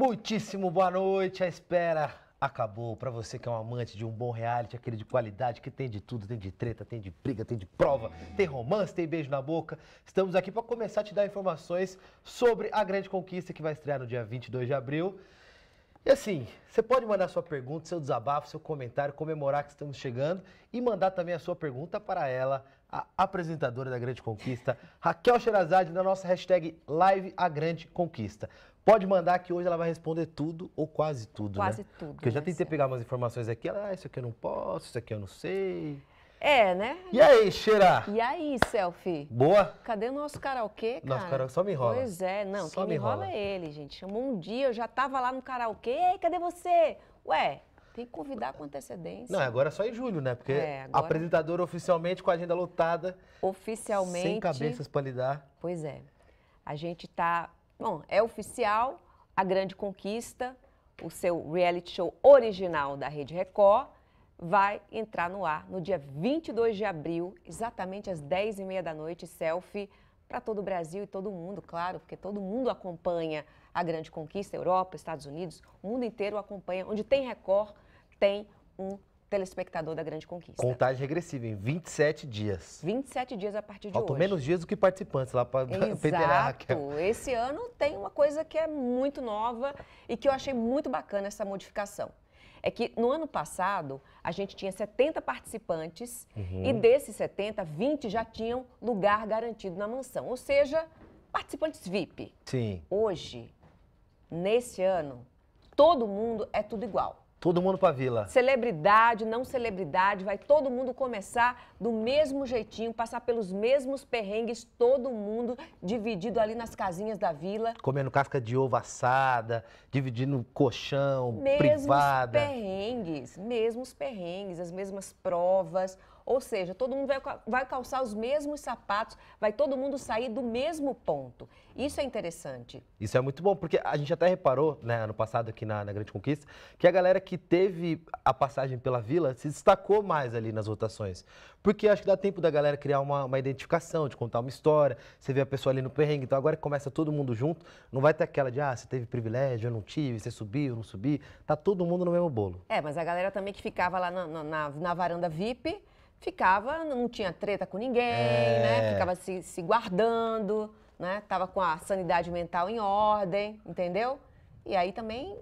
Muitíssimo boa noite, a espera acabou. Para você que é um amante de um bom reality, aquele de qualidade, que tem de tudo, tem de treta, tem de briga, tem de prova, tem romance, tem beijo na boca. Estamos aqui para começar a te dar informações sobre a grande conquista que vai estrear no dia 22 de abril. E assim, você pode mandar sua pergunta, seu desabafo, seu comentário, comemorar que estamos chegando e mandar também a sua pergunta para ela, a apresentadora da Grande Conquista, Raquel Xerazade, na nossa hashtag Live A Grande Conquista. Pode mandar que hoje ela vai responder tudo ou quase tudo, né? Quase né? tudo. Porque eu já né? tentei pegar umas informações aqui, ela, ah, isso aqui eu não posso, isso aqui eu não sei. É, né? E aí, Xerá? E aí, selfie? Boa? Cadê o nosso karaokê, cara? Nosso karaokê só me enrola. Pois é, não, só quem me enrola é ele, gente. Chamou um dia, eu já tava lá no karaokê, cadê você? Ué, tem que convidar com antecedência. Não, é agora é só em julho, né? Porque é, agora... apresentadora oficialmente com a agenda lotada. Oficialmente. Sem cabeças para lidar. Pois é. A gente está. Bom, é oficial a grande conquista, o seu reality show original da Rede Record vai entrar no ar no dia 22 de abril, exatamente às 10h30 da noite, selfie para todo o Brasil e todo mundo, claro, porque todo mundo acompanha a grande conquista, Europa, Estados Unidos, o mundo inteiro acompanha. Onde tem Record, tem um telespectador da Grande Conquista. Contagem regressiva em 27 dias. 27 dias a partir de Faltam hoje. menos dias do que participantes lá para peneirar, Esse ano tem uma coisa que é muito nova e que eu achei muito bacana essa modificação. É que no ano passado a gente tinha 70 participantes uhum. e desses 70, 20 já tinham lugar garantido na mansão, ou seja, participantes VIP. Sim. Hoje, nesse ano, todo mundo é tudo igual. Todo mundo para a vila. Celebridade, não celebridade, vai todo mundo começar do mesmo jeitinho, passar pelos mesmos perrengues, todo mundo dividido ali nas casinhas da vila. Comendo casca de ovo assada, dividindo colchão, mesmos privada. Mesmos perrengues, mesmos perrengues, as mesmas provas. Ou seja, todo mundo vai, vai calçar os mesmos sapatos, vai todo mundo sair do mesmo ponto. Isso é interessante. Isso é muito bom, porque a gente até reparou, né, ano passado aqui na, na Grande Conquista, que a galera que teve a passagem pela vila se destacou mais ali nas votações. Porque acho que dá tempo da galera criar uma, uma identificação, de contar uma história, você vê a pessoa ali no perrengue. Então agora que começa todo mundo junto, não vai ter aquela de, ah, você teve privilégio, eu não tive, você subiu, eu não subi. Tá todo mundo no mesmo bolo. É, mas a galera também que ficava lá na, na, na varanda VIP ficava, não tinha treta com ninguém, né? é... né? Ficava se, se guardando, né? Tava com a sanidade mental em ordem, entendeu? E aí também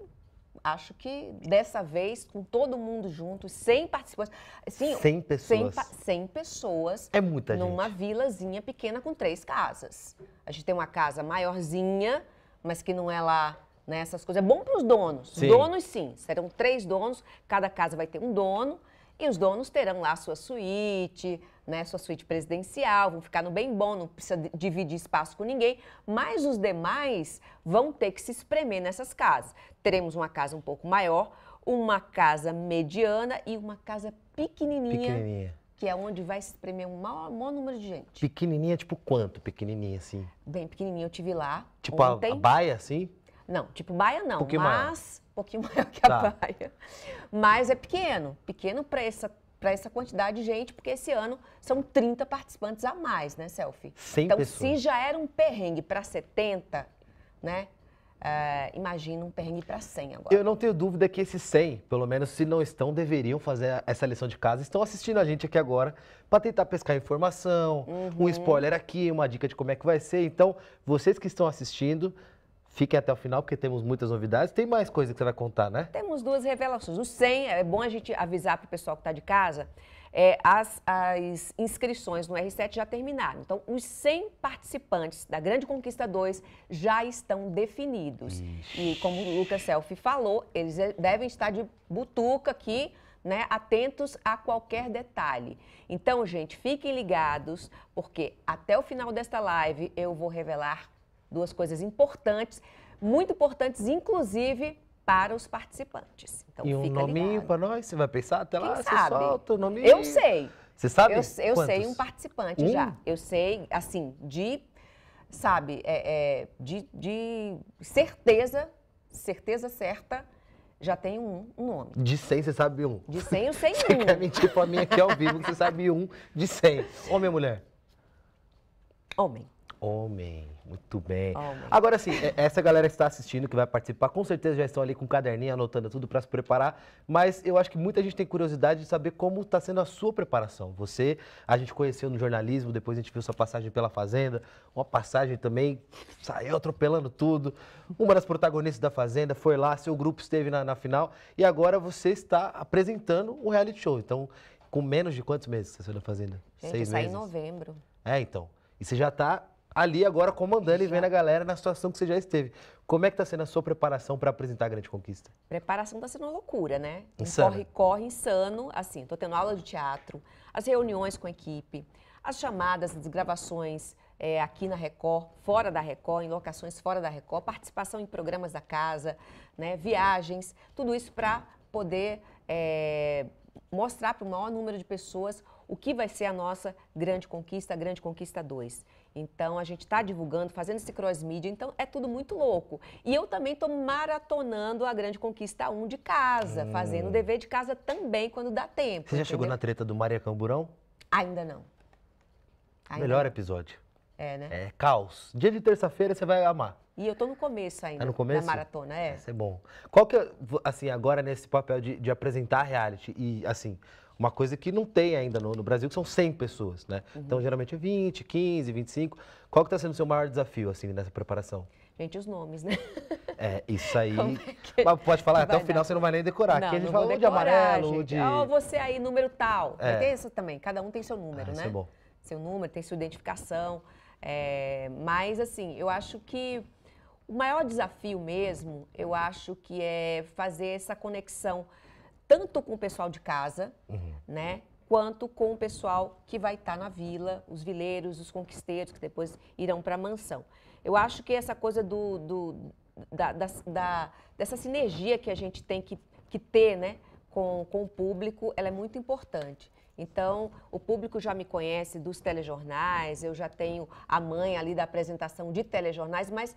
acho que dessa vez, com todo mundo junto, sem participantes. Assim, 100 pessoas. 100, 100 pessoas. É muita numa gente. Numa vilazinha pequena com três casas. A gente tem uma casa maiorzinha, mas que não é lá né, essas coisas. É bom para os donos. Sim. Donos, sim. Serão três donos. Cada casa vai ter um dono. E os donos terão lá sua suíte, né, sua suíte presidencial, vão ficar no bem bom, não precisa dividir espaço com ninguém, mas os demais vão ter que se espremer nessas casas. Teremos uma casa um pouco maior, uma casa mediana e uma casa pequenininha. pequenininha. Que é onde vai se espremer um maior, maior número de gente. Pequenininha, tipo quanto? Pequenininha, assim? Bem pequenininha, eu tive lá. Tipo ontem. a, a baia, assim? Não, tipo baia não, Porque mas pouquinho maior que a tá. praia. Mas é pequeno, pequeno para essa para essa quantidade de gente, porque esse ano são 30 participantes a mais, né, Selfie? 100 então, pessoas. se já era um perrengue para 70, né? Eh, imagina um perrengue para 100 agora. Eu não tenho dúvida que esses 100, pelo menos se não estão, deveriam fazer essa lição de casa. Estão assistindo a gente aqui agora para tentar pescar informação, uhum. um spoiler aqui, uma dica de como é que vai ser. Então, vocês que estão assistindo, Fiquem até o final, porque temos muitas novidades. Tem mais coisa que você vai contar, né? Temos duas revelações. O 100, é bom a gente avisar para o pessoal que está de casa, é, as, as, inscrições no R7 já terminaram. Então, os 100 participantes da Grande Conquista 2 já estão definidos. Ixi. E como o Lucas Selfie falou, eles devem estar de butuca aqui, né, atentos a qualquer detalhe. Então, gente, fiquem ligados, porque até o final desta live eu vou revelar Duas coisas importantes, muito importantes, inclusive para os participantes. Então, e um nominho para nós? Você vai pensar até Quem lá? Sabe? Você solta o nominho? Eu sei. Você sabe? Eu, eu sei um participante um? já. Eu sei, assim, de, sabe, é, é, de, de certeza, certeza certa, já tem um, um, nome. De 100 você sabe um. De 100 eu sei você um. Você quer mentir pra mim aqui ao vivo que você sabe um de 100. Homem ou mulher? Homem. Homem, muito bem. Homem. Agora sim, é, essa galera que está assistindo, que vai participar, com certeza já estão ali com caderninho anotando tudo para se preparar, mas eu acho que muita gente tem curiosidade de saber como está sendo a sua preparação. Você, a gente conheceu no jornalismo, depois a gente viu sua passagem pela Fazenda, uma passagem também, saiu atropelando tudo. Uma das protagonistas da Fazenda foi lá, seu grupo esteve na, na final e agora você está apresentando um reality show. Então, com menos de quantos meses você tá saiu da Fazenda? Gente, Seis meses. saí meses. em novembro. É, então. E você já está ali agora comandando já. e vendo a galera na situação que você já esteve. Como é que está sendo a sua preparação para apresentar a Grande Conquista? Preparação está sendo uma loucura, né? Insano. corre, corre, insano. Assim, estou tendo aula de teatro, as reuniões com a equipe, as chamadas, as gravações é, aqui na Record, fora da Record, em locações fora da Record, participação em programas da casa, né, viagens, tudo isso para poder é, mostrar para o maior número de pessoas o que vai ser a nossa Grande Conquista, a Grande Conquista 2. Então a gente está divulgando, fazendo esse cross-mídia, então é tudo muito louco. E eu também estou maratonando a Grande Conquista 1 de casa, hum. fazendo o dever de casa também quando dá tempo. Você já entendeu? chegou na treta do Maria Camburão? Ainda não. Ainda Melhor não. episódio. É, né? É caos. Dia de terça-feira você vai amar. E eu tô no começo ainda. É no começo? Na maratona, é. Isso é bom. Qual que é, assim, agora nesse papel de, de apresentar reality e, assim, uma coisa que não tem ainda no, no Brasil, que são 100 pessoas, né? Uhum. Então, geralmente é 20, 15, 25. Qual que está sendo o seu maior desafio, assim, nessa preparação? Gente, os nomes, né? É, isso aí. É que... pode falar, até o final dar. você não vai nem decorar. Aqui a gente fala de amarelo, gente. de. Ó, oh, você aí, número tal. É. tem isso também, cada um tem seu número, ah, né? Isso é bom. Seu número, tem sua identificação. É... Mas, assim, eu acho que o maior desafio mesmo, eu acho que é fazer essa conexão tanto com o pessoal de casa, uhum. né? Quanto com o pessoal que vai estar tá na vila, os vileiros, os conquisteiros, que depois irão para a mansão. Eu acho que essa coisa do, do da, da, da, dessa sinergia que a gente tem que, que ter né, com, com o público, ela é muito importante. Então, o público já me conhece dos telejornais, eu já tenho a mãe ali da apresentação de telejornais, mas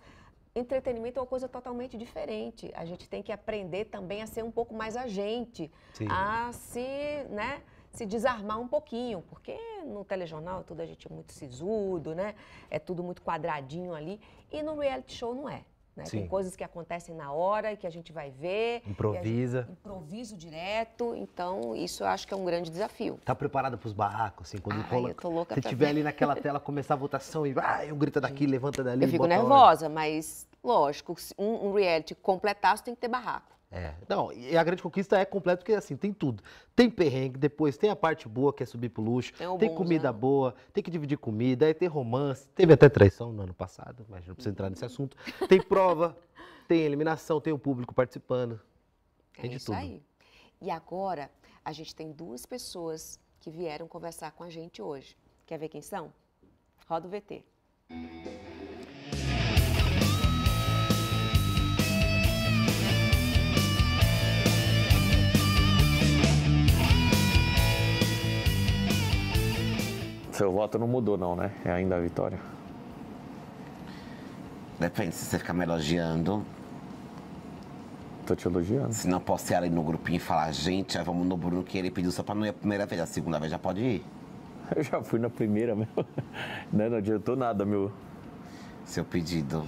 entretenimento é uma coisa totalmente diferente. A gente tem que aprender também a ser um pouco mais agente, Sim. a se, né, se desarmar um pouquinho, porque no telejornal é tudo a gente é muito sisudo, né? É tudo muito quadradinho ali, e no reality show não é. Né? Tem coisas que acontecem na hora e que a gente vai ver. Improvisa. Gente, improviso direto. Então, isso eu acho que é um grande desafio. Tá preparada para os barracos? Assim, quando Ai, coloca, eu tô louca Se tiver ver. ali naquela tela, começar a votação e ah, um grita daqui, levanta dali. Eu fico nervosa, mas lógico, um, um reality completar, você tem que ter barraco. É, não, e a grande conquista é completa, porque assim, tem tudo. Tem perrengue, depois tem a parte boa, que é subir pro luxo, tem, tem bons, comida né? boa, tem que dividir comida, aí tem romance, teve até traição no ano passado, mas não precisa entrar nesse assunto. Tem prova, tem eliminação, tem o público participando. É tem é de isso tudo. aí. E agora, a gente tem duas pessoas que vieram conversar com a gente hoje. Quer ver quem são? Roda o VT. Música Seu voto não mudou não, né? É ainda a vitória? Depende se você ficar me elogiando. Tô te elogiando. Se não posso ir ali no grupinho e falar, gente, aí vamos no Bruno que ele pediu só pra não ir a primeira vez, a segunda vez já pode ir. Eu já fui na primeira meu. Não, não adiantou nada, meu. Seu pedido.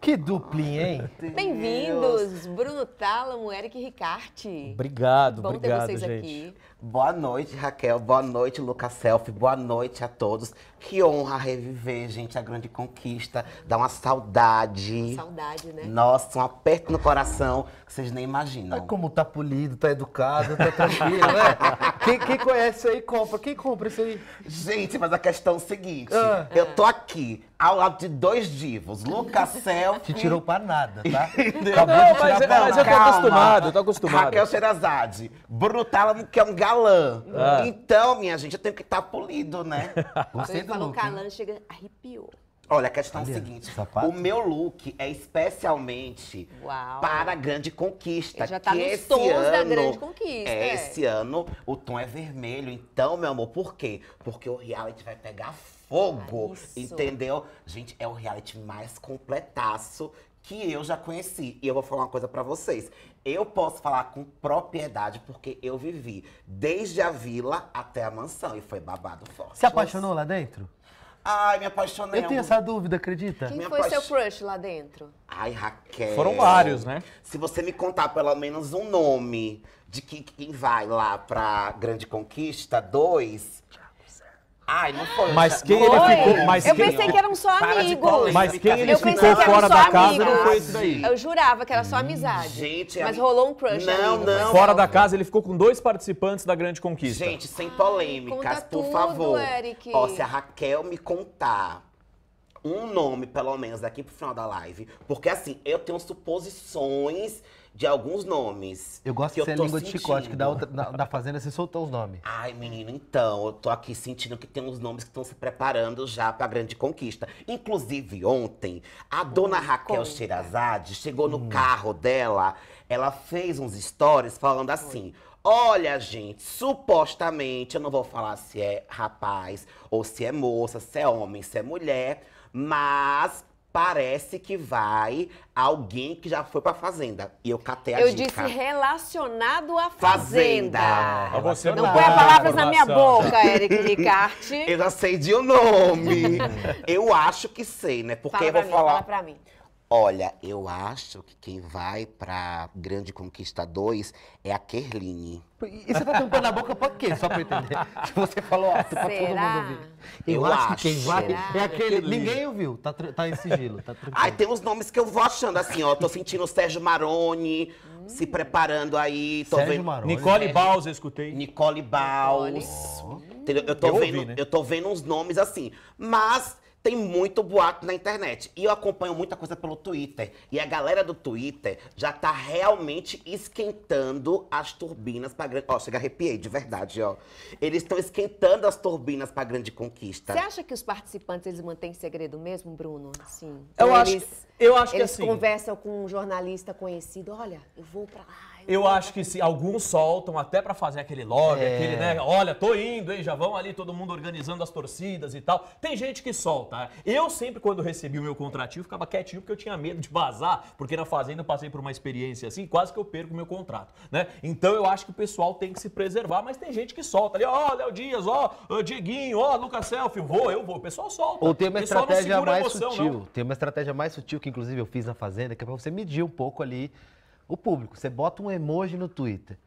Que duplinha, hein? Bem-vindos, Bruno Tálamo, Eric Ricarte. Obrigado, Bom obrigado, ter vocês gente. aqui. Boa noite, Raquel. Boa noite, Lucas Self, Boa noite a todos. Que honra reviver, gente, a grande conquista. Dá uma saudade. Saudade, né? Nossa, um aperto no coração que vocês nem imaginam. Olha é como tá polido, tá educado, tá tranquilo, né? quem, quem, conhece aí, compra. Quem compra isso aí? Gente, mas a questão é o seguinte. Ah. Eu tô aqui, ao lado de dois divos, Lucas Self. Te tirou pra nada, tá? Acabou Não, mas, é, mas eu tô acostumado, eu tô acostumado. Raquel Xerazade, brutal que é um gato Calan. Ah. Então, minha gente, eu tenho que estar tá polido, né? Você falou look, Calan, chega, arrepiou. Olha, a questão é Olha, é a seguinte: sapato. o meu look é especialmente Uau. para a grande conquista. Ele já tá que nos ano, da grande é conquista. É, é, esse ano o tom é vermelho. Então, meu amor, por quê? Porque o reality vai pegar fogo. Ah, entendeu? Gente, é o reality mais completaço que eu já conheci. E eu vou falar uma coisa para vocês. Eu posso falar com propriedade, porque eu vivi desde a vila até a mansão. E foi babado forte. Se apaixonou lá dentro? Ai, me apaixonei. Eu tenho essa dúvida, acredita? Quem me foi seu crush lá dentro? Ai, Raquel. Foram vários, né? Se você me contar pelo menos um nome de quem vai lá pra Grande Conquista 2, Ai, não foi. Mas quem foi. ele ficou. Mas eu quem... pensei que eram só amigos. Mas quem ele eu ficou fora da casa não foi isso daí. Eu jurava que era só amizade. Gente, mas é- rolou um crush. Não, amigo. não. Fora não. da casa ele ficou com dois participantes da Grande Conquista. Gente, sem polêmicas, Ai, por tudo, favor. Eric. Ó, se a Raquel me contar um nome, pelo menos, daqui pro final da live, porque assim, eu tenho suposições de alguns nomes. Eu gosto que de ser é língua sentindo. de chicote, que da, outra, da, da Fazenda você soltou os nomes. Ai, menino, então, eu tô aqui sentindo que tem uns nomes que estão se preparando já pra grande conquista. Inclusive, ontem, a dona Raquel Xerazade chegou no hum. carro dela, ela fez uns stories falando assim. Olha, gente, supostamente, eu não vou falar se é rapaz ou se é moça, se é homem, se é mulher, mas parece que vai alguém que já foi pra fazenda. E eu catei a Eu dica. disse relacionado à fazenda. fazenda. Você não põe palavras na minha boca, Eric Ricarte. eu já sei de um nome. eu acho que sei, né? Porque Fala eu vou mim, falar. Fala pra mim. Olha, eu acho que quem vai pra Grande Conquista 2 é a Kerline. E você tá tampando a boca pra quê? Só pra entender. Se você falou alto pra tá todo mundo ouvir. Eu, eu acho, que quem vai é Será? é aquele. Ninguém ouviu, tá, tá em sigilo, tá tranquilo. Ai, tem uns nomes que eu vou achando assim, ó. Tô sentindo o Sérgio Maroni se preparando aí. Tô Sérgio vendo... Maroni. Nicole é. Baus, eu escutei. Nicole Baus. Nicole. Eu tô, eu vendo, ouvi, né? eu tô vendo uns nomes assim. Mas tem muito boato na internet. E eu acompanho muita coisa pelo Twitter. E a galera do Twitter já tá realmente esquentando as turbinas pra grande. Ó, chega, arrepiei, de verdade, ó. Eles estão esquentando as turbinas pra grande conquista. Você acha que os participantes eles mantêm segredo mesmo, Bruno? Sim. Eu eles, acho. Que, eu acho eles que assim. Eles conversam com um jornalista conhecido. Olha, eu vou pra lá eu acho que se alguns soltam até para fazer aquele log, é. aquele, né? Olha, tô indo, hein? Já vão ali todo mundo organizando as torcidas e tal. Tem gente que solta. É. Eu sempre, quando recebi o meu contratinho, ficava quietinho porque eu tinha medo de vazar, porque na fazenda eu passei por uma experiência assim, quase que eu perco o meu contrato, né? Então eu acho que o pessoal tem que se preservar, mas tem gente que solta ali, ó, oh, Léo Dias, ó, oh, Dieguinho, ó, oh, Lucas Selfie, vou, eu vou. O pessoal solta. Ou tem uma estratégia mais emoção, sutil. Não. Tem uma estratégia mais sutil que, inclusive, eu fiz na fazenda, que é pra você medir um pouco ali o público. Você bota um emoji no Twitter.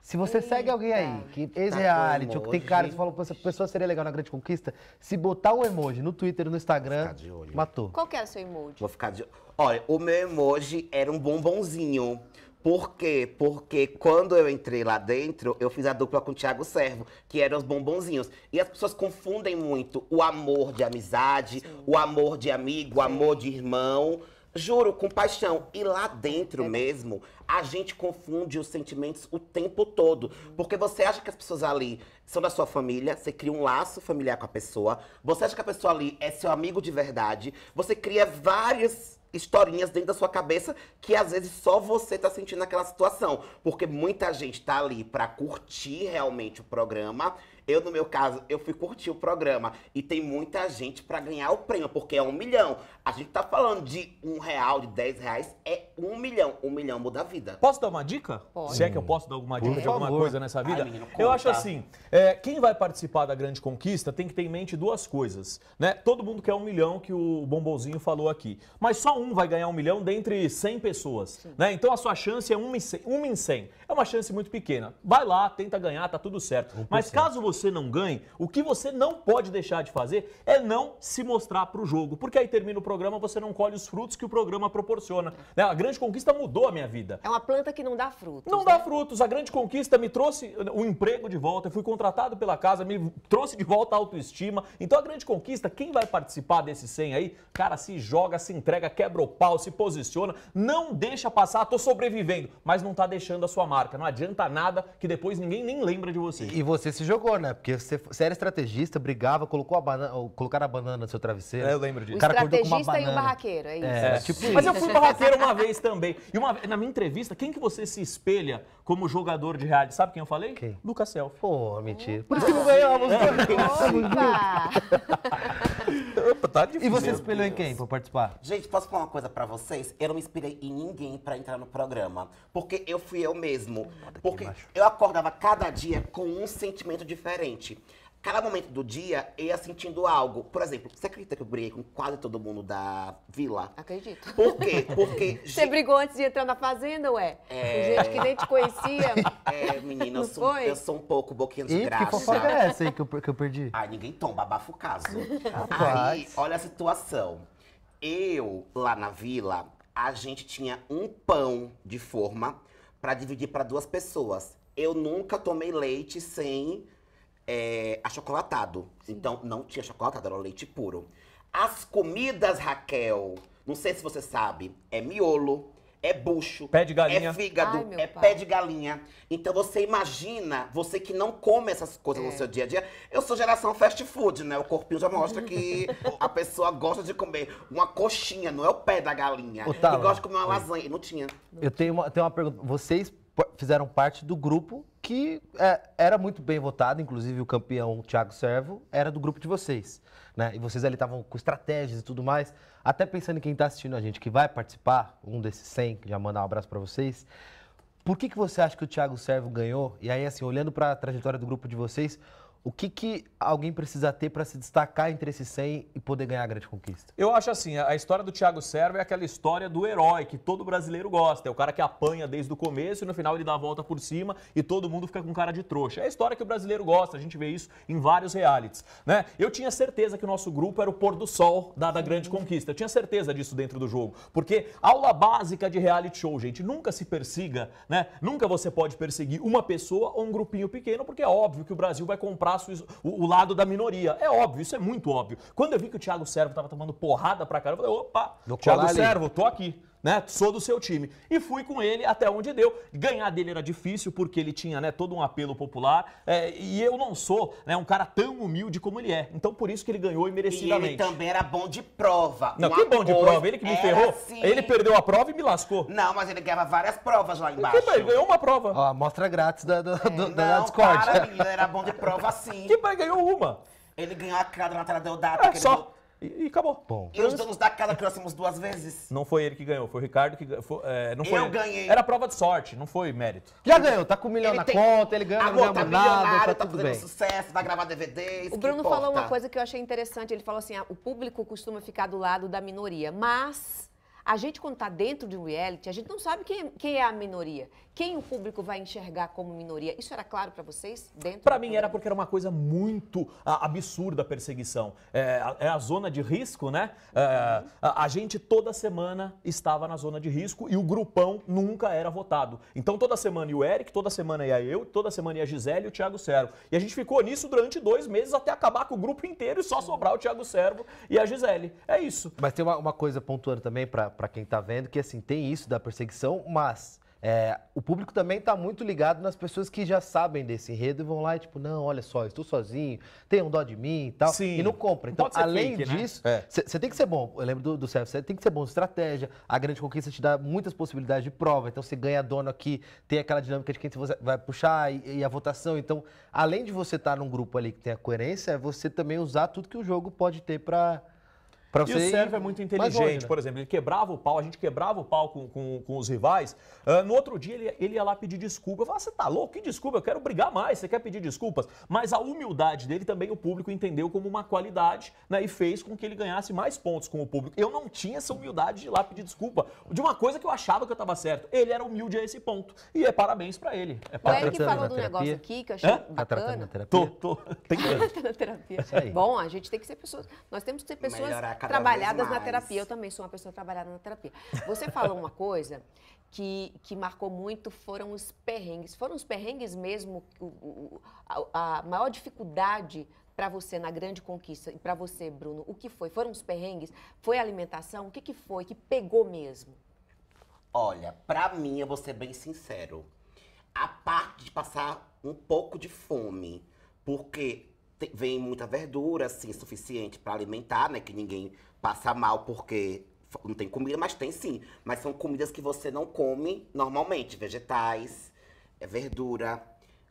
Se você Eita, segue alguém aí, que tá ex-reality, é ou que tem cara, você falou, essa pessoa seria legal na grande conquista, se botar um emoji no Twitter e no Instagram, né? matou. Qual que é o seu emoji? Vou ficar de Olha, o meu emoji era um bombonzinho. Por quê? Porque quando eu entrei lá dentro, eu fiz a dupla com o Thiago Servo, que eram os bombonzinhos. E as pessoas confundem muito o amor de amizade, Sim. o amor de amigo, o amor de irmão Juro, com paixão. E lá dentro é. mesmo, a gente confunde os sentimentos o tempo todo. Porque você acha que as pessoas ali são da sua família, você cria um laço familiar com a pessoa. Você acha que a pessoa ali é seu amigo de verdade. Você cria várias historinhas dentro da sua cabeça que às vezes só você tá sentindo aquela situação. Porque muita gente tá ali para curtir realmente o programa eu, no meu caso, eu fui curtir o programa. E tem muita gente para ganhar o prêmio, porque é um milhão. A gente tá falando de um real, de dez reais, é um milhão. Um milhão muda a vida. Posso dar uma dica? Pode. Se é que eu posso dar alguma dica Por de alguma favor. coisa nessa vida? Ai, menino, eu acho assim, é, quem vai participar da grande conquista tem que ter em mente duas coisas. né? Todo mundo quer um milhão, que o bombolzinho falou aqui. Mas só um vai ganhar um milhão dentre 100 pessoas. Né? Então a sua chance é uma em cem, Uma em É uma chance muito pequena. Vai lá, tenta ganhar, tá tudo certo. Mas caso você você não ganhe, o que você não pode deixar de fazer é não se mostrar para o jogo. Porque aí termina o programa, você não colhe os frutos que o programa proporciona. Né? A grande conquista mudou a minha vida. É uma planta que não dá frutos. Não né? dá frutos. A grande conquista me trouxe né, o emprego de volta, eu fui contratado pela casa, me trouxe de volta a autoestima. Então a grande conquista, quem vai participar desse 100 aí, cara, se joga, se entrega, quebra o pau, se posiciona, não deixa passar, tô sobrevivendo, mas não tá deixando a sua marca. Não adianta nada que depois ninguém nem lembra de você. E você se jogou, né? né? Porque você, você era estrategista, brigava, colocou a banana, colocaram a banana no seu travesseiro. É, eu lembro disso. O, o cara estrategista uma banana. e o barraqueiro, é isso. É, tipo Mas eu fui barraqueiro uma vez também. E uma, na minha entrevista, quem que você se espelha como jogador de reality? Sabe quem eu falei? Quem? Lucas Self. Pô, mentira. Por isso que não ganhamos. Né? Opa! tá difícil. E você se espelhou em quem pra participar? Gente, posso falar uma coisa pra vocês? Eu não me inspirei em ninguém pra entrar no programa. Porque eu fui eu mesmo. Porque eu acordava cada dia com um sentimento diferente diferente. Cada momento do dia eu ia sentindo algo. Por exemplo, você acredita que eu briguei com quase todo mundo da vila? Acredito. Por quê? Porque. Você brigou antes de entrar na fazenda, ué? É. Gente que nem te conhecia. É, menina, eu sou, eu sou, um pouco boquinha de graça. Que fofoca é essa aí que eu, que eu perdi? Ah, ninguém tomba, abafa o caso. aí, olha a situação. Eu, lá na vila, a gente tinha um pão de forma para dividir para duas pessoas. Eu nunca tomei leite sem é, achocolatado. Sim. Então não tinha achocolatado, era leite puro. As comidas, Raquel, não sei se você sabe, é miolo, é bucho, pé de galinha. é fígado, Ai, é pai. pé de galinha. Então você imagina, você que não come essas coisas é. no seu dia a dia. Eu sou geração fast food, né? O corpinho já mostra que a pessoa gosta de comer uma coxinha, não é o pé da galinha. e gosta de comer uma lasanha. Não tinha. Eu tenho uma, tenho uma pergunta. Vocês fizeram parte do grupo que é, era muito bem votado, inclusive o campeão Thiago Servo era do grupo de vocês, né? E vocês ali estavam com estratégias e tudo mais. Até pensando em quem está assistindo a gente, que vai participar, um desses 100, já mandar um abraço para vocês. Por que, que você acha que o Thiago Servo ganhou? E aí, assim, olhando para a trajetória do grupo de vocês, o que, que alguém precisa ter para se destacar entre esses 100 e poder ganhar a grande conquista? Eu acho assim, a história do Thiago Servo é aquela história do herói que todo brasileiro gosta. É o cara que apanha desde o começo e no final ele dá a volta por cima e todo mundo fica com cara de trouxa. É a história que o brasileiro gosta, a gente vê isso em vários realities. Né? Eu tinha certeza que o nosso grupo era o pôr do sol da, da grande conquista. Eu tinha certeza disso dentro do jogo. Porque aula básica de reality show, gente, nunca se persiga, né? Nunca você pode perseguir uma pessoa ou um grupinho pequeno, porque é óbvio que o Brasil vai comprar faço isso, o, o, lado da minoria. É óbvio, isso é muito óbvio. Quando eu vi que o Thiago Servo estava tomando porrada pra cara, eu falei, opa, Thiago Servo, tô aqui né? Sou do seu time. E fui com ele até onde deu. Ganhar dele era difícil porque ele tinha, né, todo um apelo popular. É, e eu não sou, né, um cara tão humilde como ele é. Então por isso que ele ganhou e merecidamente. E ele também era bom de prova. Não, Uma que bom de prova. Ele que me ferrou. Assim... Ele perdeu a prova e me lascou. Não, mas ele ganhava várias provas lá embaixo. Que, ele ganhou uma prova. Ó, mostra grátis da, é, do, do, não, da Discord. Para, menina, era bom de prova sim. Que ganhou uma. Ele ganhou a cara da Natália Deodato. É, só. Ele... E, e, acabou. Bom. E os donos da casa crescemos duas vezes. Não foi ele que ganhou, foi o Ricardo que foi, é, não foi Eu ele. ganhei. Era prova de sorte, não foi mérito. Já ganhou, tá com um milhão ele na tem... conta, ele ganha, não ganha tá nada, tá, tá tudo bem. sucesso, vai gravar DVDs. O Bruno importa. falou uma coisa que eu achei interessante, ele falou assim, ah, o público costuma ficar do lado da minoria, mas a gente quando tá dentro de um reality, a gente não sabe quem, é, quem é a minoria quem o público vai enxergar como minoria? Isso era claro para vocês? dentro? Para mim era porque era uma coisa muito ah, absurda a perseguição. É, é a, zona de risco, né? É, a, gente toda semana estava na zona de risco e o grupão nunca era votado. Então toda semana ia o Eric, toda semana ia eu, toda semana ia a Gisele e o Thiago Servo. E a gente ficou nisso durante dois meses até acabar com o grupo inteiro e só sobrar o Thiago Servo e a Gisele. É isso. Mas tem uma, uma coisa pontuando também para quem está vendo, que assim, tem isso da perseguição, mas é, o público também está muito ligado nas pessoas que já sabem desse enredo e vão lá e tipo, não, olha só, estou sozinho, tenho um dó de mim e tal. Sim. E não compra. Então, não além fake, né? disso, você né? é. tem que ser bom. Eu lembro do, Sérgio você tem que ser bom de estratégia. A grande conquista te dá muitas possibilidades de prova. Então, você ganha dono aqui, tem aquela dinâmica de quem você vai puxar e, e a votação. Então, além de você estar tá num grupo ali que tem a coerência, é você também usar tudo que o jogo pode ter para Pra e o Sérvio é muito inteligente, né? por exemplo. Ele quebrava o pau, a gente quebrava o pau com, com, com os rivais. Uh, no outro dia ele, ele ia lá pedir desculpa. Eu falava, ah, você tá louco? Que desculpa? Eu quero brigar mais, você quer pedir desculpas? Mas a humildade dele também o público entendeu como uma qualidade né, e fez com que ele ganhasse mais pontos com o público. Eu não tinha essa humildade de ir lá pedir desculpa de uma coisa que eu achava que eu estava certo. Ele era humilde a esse ponto. E é parabéns para ele. É parabéns. O Eric tá falou do negócio aqui que eu achei bacana. Tá tratando na terapia? Tô, tô. Tem tá que na terapia. Bom, a gente tem que ser pessoas... Nós temos que ser pessoas... Melhorar cada Trabalhadas na terapia. Eu também sou uma pessoa trabalhada na terapia. Você falou uma coisa que, que marcou muito, foram os perrengues. Foram os perrengues mesmo, a, a maior dificuldade para você na grande conquista e para você, Bruno, o que foi? Foram os perrengues? Foi a alimentação? O que, que foi que pegou mesmo? Olha, para mim, eu vou ser bem sincero. A parte de passar um pouco de fome, porque tem, vem muita verdura, assim, suficiente para alimentar, né? Que ninguém passa mal porque não tem comida, mas tem sim. Mas são comidas que você não come normalmente. Vegetais, é verdura,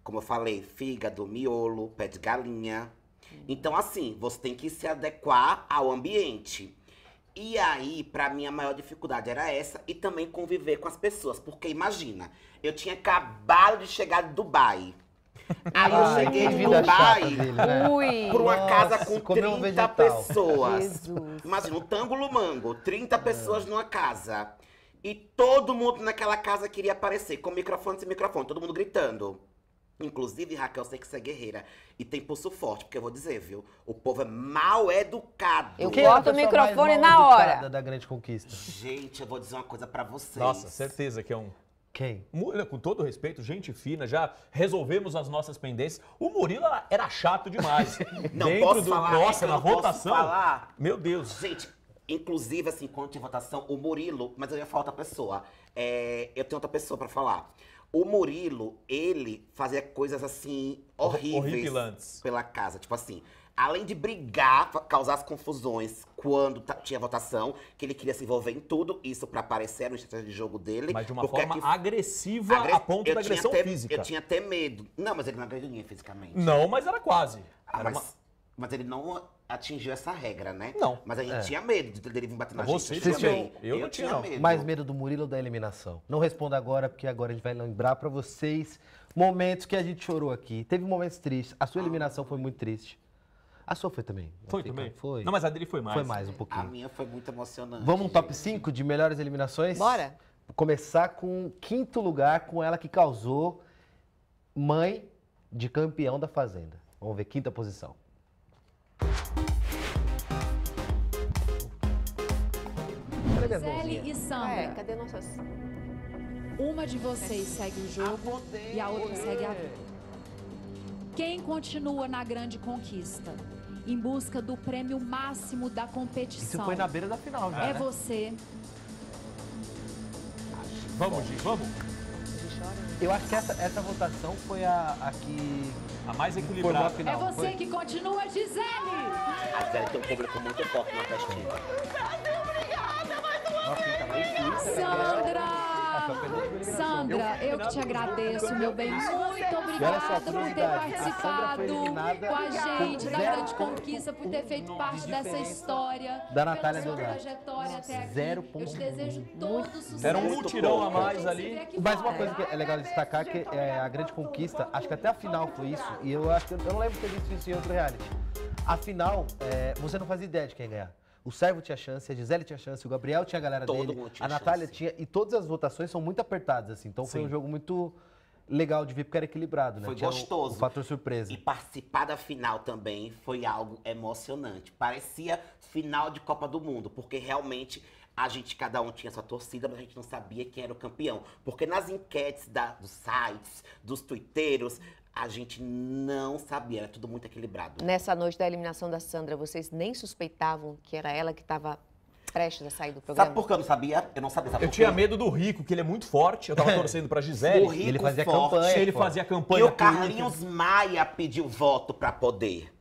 como eu falei, fígado, miolo, pé de galinha. Uhum. Então, assim, você tem que se adequar ao ambiente. E aí, para mim, a maior dificuldade era essa e também conviver com as pessoas. Porque imagina, eu tinha acabado de chegar de Dubai. Aí eu ah, cheguei de Dubai né? pra uma nossa, casa com 30 pessoas. Jesus. Imagina, um tango mango, 30 é. pessoas numa casa. E todo mundo naquela casa queria aparecer, com microfone sem microfone, todo mundo gritando. Inclusive, Raquel, sei que você é guerreira e tem pulso forte, porque eu vou dizer, viu? O povo é mal educado. Eu boto é o microfone na hora. da grande conquista. Gente, eu vou dizer uma coisa para vocês. Nossa, certeza que é um. Quem? Murilo, com todo respeito, gente fina, já resolvemos as nossas pendências. O Murilo era chato demais. não Dentro posso do, falar. Nossa, é na rotação. falar. Meu Deus. Gente, inclusive, assim, quando de votação, o Murilo, mas eu ia falar outra pessoa. É, eu tenho outra pessoa para falar. O Murilo, ele fazia coisas assim horríveis Horripilantes. pela casa. Tipo assim, além de brigar, causar as confusões quando tinha votação, que ele queria se envolver em tudo, isso para aparecer no estratégia de jogo dele. Mas de uma forma agressiva Agre... a ponto da agressão até, física. Eu tinha até medo. Não, mas ele não agrediu ninguém fisicamente. Não, mas era quase. Ah, mas, uma... mas ele não atingiu essa regra, né? Não. Mas a gente é. tinha medo dele vir bater na Você gente. Você medo. Eu, eu, não tinha, não. medo. Mais medo do Murilo ou da eliminação? Não responda agora, porque agora a gente vai lembrar para vocês momentos que a gente chorou aqui. Teve momentos tristes. A sua ah. eliminação ah. foi muito triste. A sua foi também. Foi fica? também? Foi. Não, mas a dele foi mais. Foi mais um pouquinho. A minha foi muito emocionante. Vamos um top 5 de melhores eliminações? Bora. Começar com quinto lugar, com ela que causou mãe de campeão da Fazenda. Vamos ver, quinta posição. Gisele e Sandra. É, cadê nossas... Uma de vocês é. segue o jogo a e a outra segue a vida. Quem continua na grande conquista? em busca do prêmio máximo da competição. Isso foi na beira da final já. É né? você. Vamos, Gi, vamos. Eu acho que essa, essa votação foi a, a que. A mais equilibrada. Final, é você foi... que continua, Gisele! A Gisele tem um público muito forte na festa. Obrigada, obrigada, mais uma vez! Sandra! Sandra, eu que te agradeço, meu bem. Muito obrigada por ter participado com a gente da Grande Conquista, por ter feito parte dessa história. Da Natália pela Zero ponto. Eu te desejo todo sucesso. Era um mutirão a mais ali. Mas uma coisa que é legal destacar é que é a Grande Conquista, acho que até a final foi isso, e eu acho que eu não lembro de ter visto isso em outro reality. Afinal, é, você não faz ideia de quem ganhar. O Servo tinha chance, a Gisele tinha chance, o Gabriel tinha a galera Todo dele, mundo tinha a Natália chance. tinha. E todas as votações são muito apertadas, assim. Então foi um jogo muito legal de ver, porque era equilibrado, né? Foi tinha gostoso. O, o fator surpresa. E participar da final também foi algo emocionante. Parecia final de Copa do Mundo, porque realmente a gente, cada um tinha sua torcida, mas a gente não sabia quem era o campeão. Porque nas enquetes da, dos sites, dos twitteiros, a gente não sabia, era tudo muito equilibrado. Nessa noite da eliminação da Sandra, vocês nem suspeitavam que era ela que estava prestes a sair do programa? Sabe por que eu não sabia? Eu não sabia. eu tinha medo do Rico, que ele é muito forte. Eu tava torcendo pra Gisele. O Rico ele fazia forte, campanha. Ele fazia campanha. E o Carlinhos Maia pediu voto pra poder.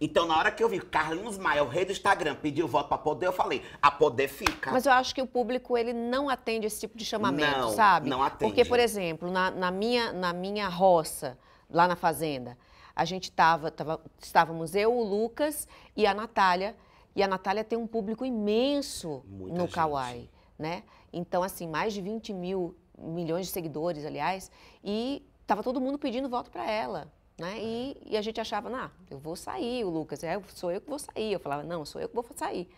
Então, na hora que eu vi Carlinhos Maia, o rei do Instagram, pediu voto para poder, eu falei, a poder fica. Mas eu acho que o público, ele não atende esse tipo de chamamento, não, sabe? Não atende. Porque, por exemplo, na, na minha, na minha roça, lá na fazenda. A gente estava tava, estávamos eu, o Lucas e a Natália. E a Natália tem um público imenso Muita no Kauai, né? Então, assim, mais de 20 mil milhões de seguidores, aliás, e tava todo mundo pedindo voto para ela, né? E, e, a gente achava, não, nah, eu vou sair, o Lucas, é, sou eu que vou sair. Eu falava, não, sou eu que vou sair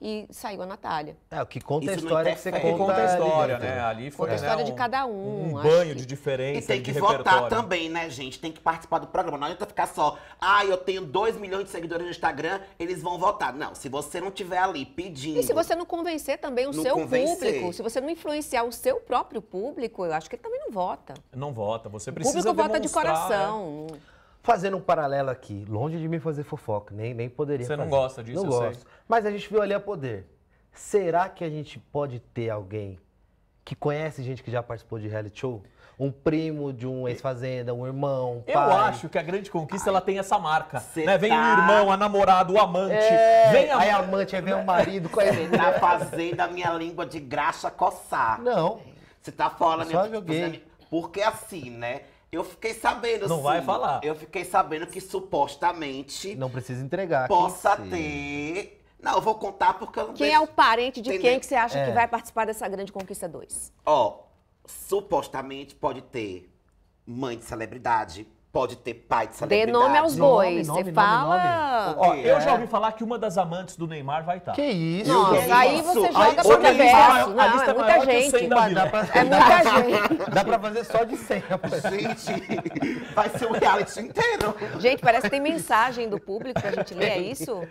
e saiu a Natália. É, o que conta a história é que você conta, conta a história, ali, né? Ali foi conta a história né, de cada um. Um banho que... de diferença. E tem que votar repertório. também, né, gente? Tem que participar do programa. Não adianta ficar só, ah, eu tenho 2 milhões de seguidores no Instagram, eles vão votar. Não, se você não tiver ali pedindo. E se você não convencer também o seu convencer. público, se você não influenciar o seu próprio público, eu acho que ele também não vota. Não vota, você precisa. O público vota de né? coração. Fazendo um paralelo aqui, longe de me fazer fofoca, nem, nem poderia Você fazer. não gosta disso, não eu gosto. Sei. Mas a gente viu ali a poder. Será que a gente pode ter alguém que conhece gente que já participou de reality show? Um primo de um ex-fazenda, um irmão, um Eu acho que a grande conquista, ela tem essa marca. Né? Vem tá... o irmão, a namorada, o amante. É... Vem a... Aí a amante, aí vem o marido. Você na tá fazenda, a minha língua de graxa coçar. Não. Você tá falando... meu só joguei. Porque assim, né? Eu fiquei sabendo. Não sim, vai assim, falar. Eu fiquei sabendo que supostamente. Não precisa entregar. Possa ter. Não, eu vou contar porque eu não Quem deixo... é o parente de quem que você acha é. que vai participar dessa grande conquista 2? Ó, supostamente pode ter mãe de celebridade, pode ter pai de celebridade. Dê nome aos bois. Você fala. Nome. eu já é. ouvi falar que uma das amantes do Neymar vai estar. Tá. Que isso? Nossa, que aí isso? você joga pro universo. a lista é muita gente. Dá pra, é muita gente. Dá pra fazer só de 100. Gente, vai ser um reality inteiro. Gente, parece que tem mensagem do público pra gente ler, é isso?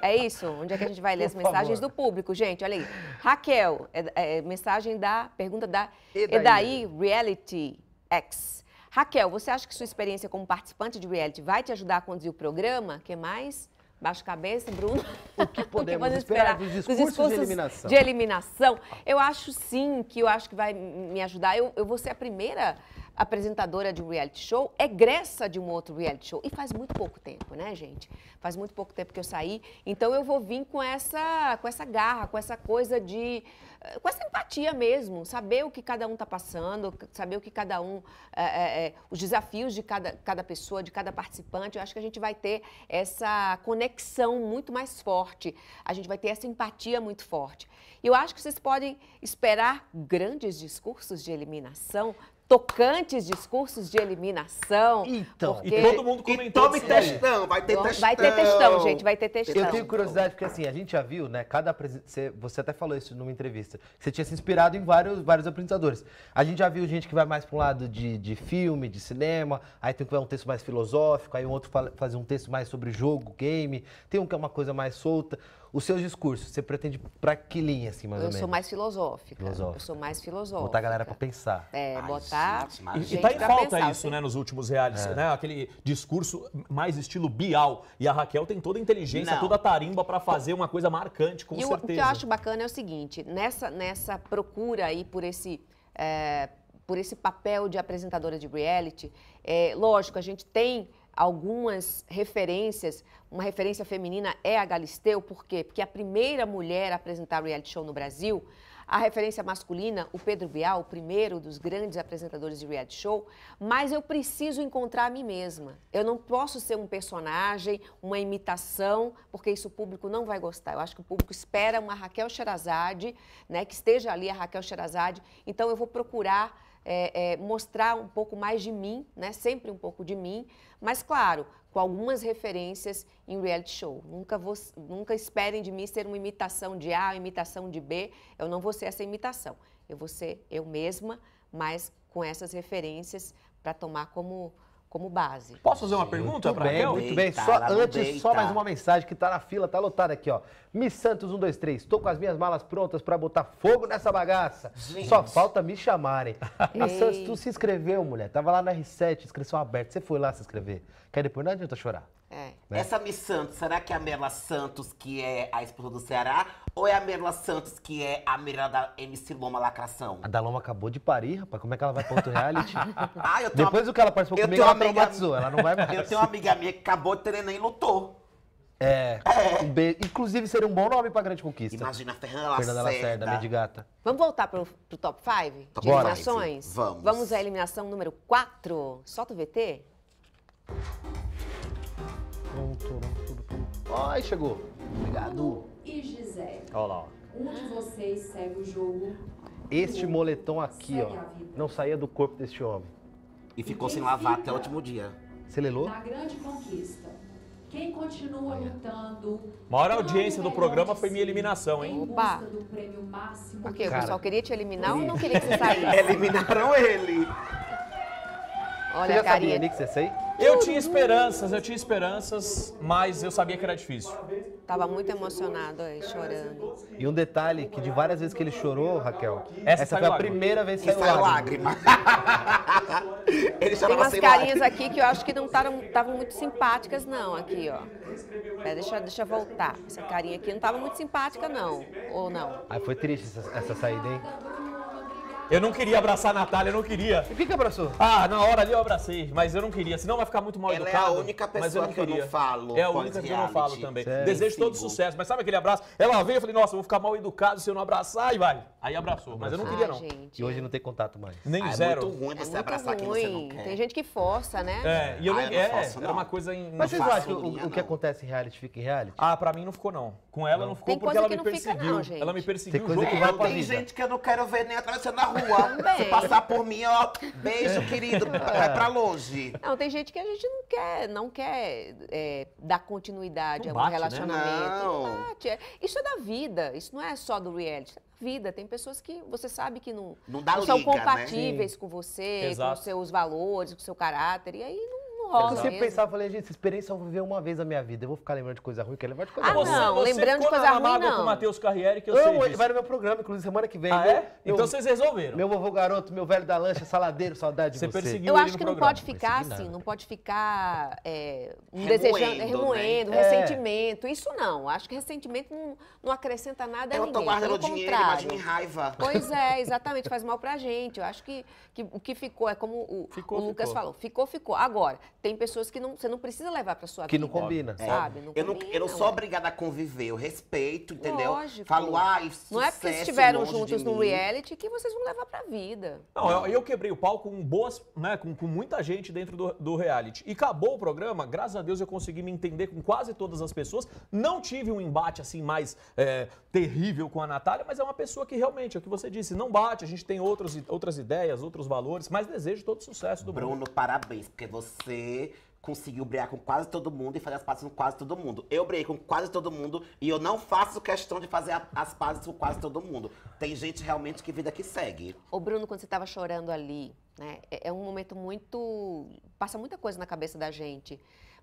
É isso? Onde é que a gente vai ler Por as mensagens favor. do público, gente? Olha aí. Raquel, é, é, mensagem da pergunta da Edaí, Edaí Reality X. Raquel, você acha que sua experiência como participante de reality vai te ajudar a conduzir o programa? que mais? Baixa cabeça, Bruno. O que podemos o que esperar, esperar dos, discursos dos discursos, de eliminação? De eliminação. Eu acho sim que eu acho que vai me ajudar. Eu, eu vou ser a primeira apresentadora de um reality show, egressa é de um outro reality show. E faz muito pouco tempo, né, gente? Faz muito pouco tempo que eu saí. Então eu vou vir com essa, com essa garra, com essa coisa de. Eh, com essa empatia mesmo. Saber o que cada um está passando, saber o que cada um. É, é, os desafios de cada, cada pessoa, de cada participante. Eu acho que a gente vai ter essa conexão muito mais forte. A gente vai ter essa empatia muito forte. E eu acho que vocês podem esperar grandes discursos de eliminação tocantes discursos de eliminação. Então, porque... e todo mundo comentou. E tome testão, vai ter testão. Vai ter testão, gente, vai ter testão. Eu tenho curiosidade, porque assim, a gente já viu, né? Cada você, você até falou isso numa entrevista. Você tinha se inspirado em vários, vários apresentadores. A gente já viu gente que vai mais para um lado de, de filme, de cinema, aí tem um que vai um texto mais filosófico, aí um outro fala, faz um texto mais sobre jogo, game, tem um que é uma coisa mais solta. Os seus discursos, você pretende para que linha, assim, mais eu ou menos? Eu sou mais filosófica. filosófica. Eu sou mais filosófica. Botar a galera para pensar. É, Ai, botar. Gente, e, está tá em falta pensar, assim. isso, assim. né, nos últimos reais, é. né? Aquele discurso mais estilo Bial. E a Raquel tem toda a inteligência, Não. toda a tarimba para fazer uma coisa marcante, com e certeza. O que eu acho bacana é o seguinte: nessa, nessa procura aí por esse. É, por esse papel de apresentadora de reality, é, lógico, a gente tem algumas referências. Uma referência feminina é a Galisteu, por quê? Porque a primeira mulher a apresentar reality show no Brasil. A referência masculina, o Pedro Bial, o primeiro dos grandes apresentadores de reality show, mas eu preciso encontrar a mim mesma. Eu não posso ser um personagem, uma imitação, porque isso o público não vai gostar. Eu acho que o público espera uma Raquel Sherazade, né, que esteja ali a Raquel Sherazade. Então eu vou procurar é, é, mostrar um pouco mais de mim, né? Sempre um pouco de mim, mas claro, com algumas referências em reality show. Nunca, vou, nunca esperem de mim ser uma imitação de A, uma imitação de B. Eu não vou ser essa imitação. Eu vou ser eu mesma, mas com essas referências para tomar como como base. Posso fazer uma pergunta para ele? Muito bem, só antes, deita. só mais uma mensagem que tá na fila, tá lotada aqui, ó. Miss Santos 123, tô com as minhas malas prontas para botar fogo nessa bagaça. Gente. Só falta me chamarem. Miss Santos, tu se inscreveu, mulher. Tava lá na R7, inscrição aberta. Você foi lá se inscrever. Quer depois não adianta chorar. É. Né? Essa Miss Santos, será que é a Merla Santos que é a esposa do Ceará? Ou é a Merla Santos que é a Merla da MC Loma Lacração? A da Loma acabou de parir, rapaz. Como é que ela vai pra outro reality? ah, eu tenho Depois do que ela participou eu comigo, ela amiga... traumatizou. Ela não vai mais. eu tenho uma amiga minha que acabou de treinar e lutou. É. é. Um be... Inclusive, seria um bom nome pra grande conquista. Imagina a Fernanda Lacerda. Fernanda Lacerda, Medigata. Vamos voltar pro, pro top 5 de eliminações? Vamos. Vamos à eliminação número 4. Solta o VT. Pronto, tudo pronto. Ai, chegou. Obrigado. E Gisele. Olha lá, ó. Um de vocês segue o jogo. Este moletom aqui, ó, não saía do corpo deste homem. E ficou sem lavar até o último dia. Você lelou? Na grande conquista. Quem continua Olha. lutando. Maior audiência do é programa foi minha eliminação, hein? Opa! Do quê? O pessoal queria te eliminar ou não queria que você saísse? Eliminaram ele. Olha, você já carinha. sabia, Nick, você sei? Eu tinha esperanças, eu tinha esperanças, mas eu sabia que era difícil. Tava muito emocionado aí, chorando. E um detalhe que de várias vezes que ele chorou, Raquel, essa, essa foi a primeira vez que saiu é lágrima. lágrima. ele Tem umas carinhas aqui que eu acho que não estavam muito simpáticas não, aqui, ó. Pera, é, deixa, deixa eu voltar. Essa carinha aqui não estava muito simpática não, ou não? foi triste essa, essa saída, hein? Eu não queria abraçar a Natália, eu não queria. E por que abraçou? Ah, na hora ali eu abracei, mas eu não queria, senão vai ficar muito mal Ela educado. é a única pessoa eu que eu não falo. É a única que eu não falo também. Sério? Desejo todo sucesso, mas sabe aquele abraço? Ela veio, eu falei, nossa, eu vou ficar mal educado se eu não abraçar, e vai. Aí abraçou, mas eu não queria, não. gente. E hoje não tem contato mais. Nem ah, é zero. É muito ruim você é abraçar ruim. quem você não quer. Tem gente que força, né? É, e eu ah, não, ah, é, é uma coisa em. Mas vocês acham o, o que acontece em reality fica em reality? Ah, pra mim não ficou, não. Com ela não, não ficou porque ela me perseguiu. Fica, não, gente. Ela me perseguiu. Tem coisa que vai pra tem vida. gente que eu não quero ver nem atravessando a rua. Se passar por mim, ó, beijo, querido, vai pra longe. Não, tem gente que a gente não quer, não quer é, dar continuidade não a um bate, né? relacionamento. Né? Não. Bate. É. Isso é da vida, isso não é só do reality vida. Tem pessoas que você sabe que não, não, não liga, são né? compatíveis né? com você, Exato. com seus valores, com o seu caráter. E aí não nossa. É que eu sempre pensava, falei, gente, essa experiência eu vou viver uma vez na minha vida. Eu vou ficar lembrando de coisa ruim, quero lembrar de coisa ah, ruim. Não, você lembrando de coisa ruim, não. com o Matheus Carriere, que eu, eu sei Ele vai no meu programa, inclusive, semana que vem. Ah, é? Meu, então vocês resolveram. Meu vovô garoto, meu velho da lancha, saladeiro, saudade você de você. Perseguiu eu acho que não programa. pode ficar assim, não pode ficar é, desejando, né? remoendo, né? ressentimento. É. Isso não. Acho que ressentimento não, não acrescenta nada eu a ninguém. Ela tá tô guardando dinheiro, imagina em raiva. Pois é, exatamente, faz mal pra gente. Eu acho que, o que ficou é como o, Lucas falou, ficou, ficou. Agora, tem pessoas que não, você não precisa levar para sua que vida. Que não combina. É. Sabe? É. Não eu, combina, não, eu não sou obrigada a conviver, eu respeito, entendeu? Lógico. Falo, ah, isso Não é porque estiveram juntos no reality que vocês vão levar pra vida. Não, eu, eu quebrei o pau com boas, né, com, com muita gente dentro do, do, reality. E acabou o programa, graças a Deus eu consegui me entender com quase todas as pessoas. Não tive um embate assim mais é, terrível com a Natália, mas é uma pessoa que realmente, é o que você disse, não bate, a gente tem outros, outras ideias, outros valores, mas desejo todo sucesso do Bruno, Bruno, parabéns, porque você conseguiu brigar com quase todo mundo e fazer as pazes com quase todo mundo. Eu briguei com quase todo mundo e eu não faço questão de fazer a, as pazes com quase todo mundo. Tem gente realmente que vida que segue. O Bruno, quando você estava chorando ali, né, é, é um momento muito... passa muita coisa na cabeça da gente.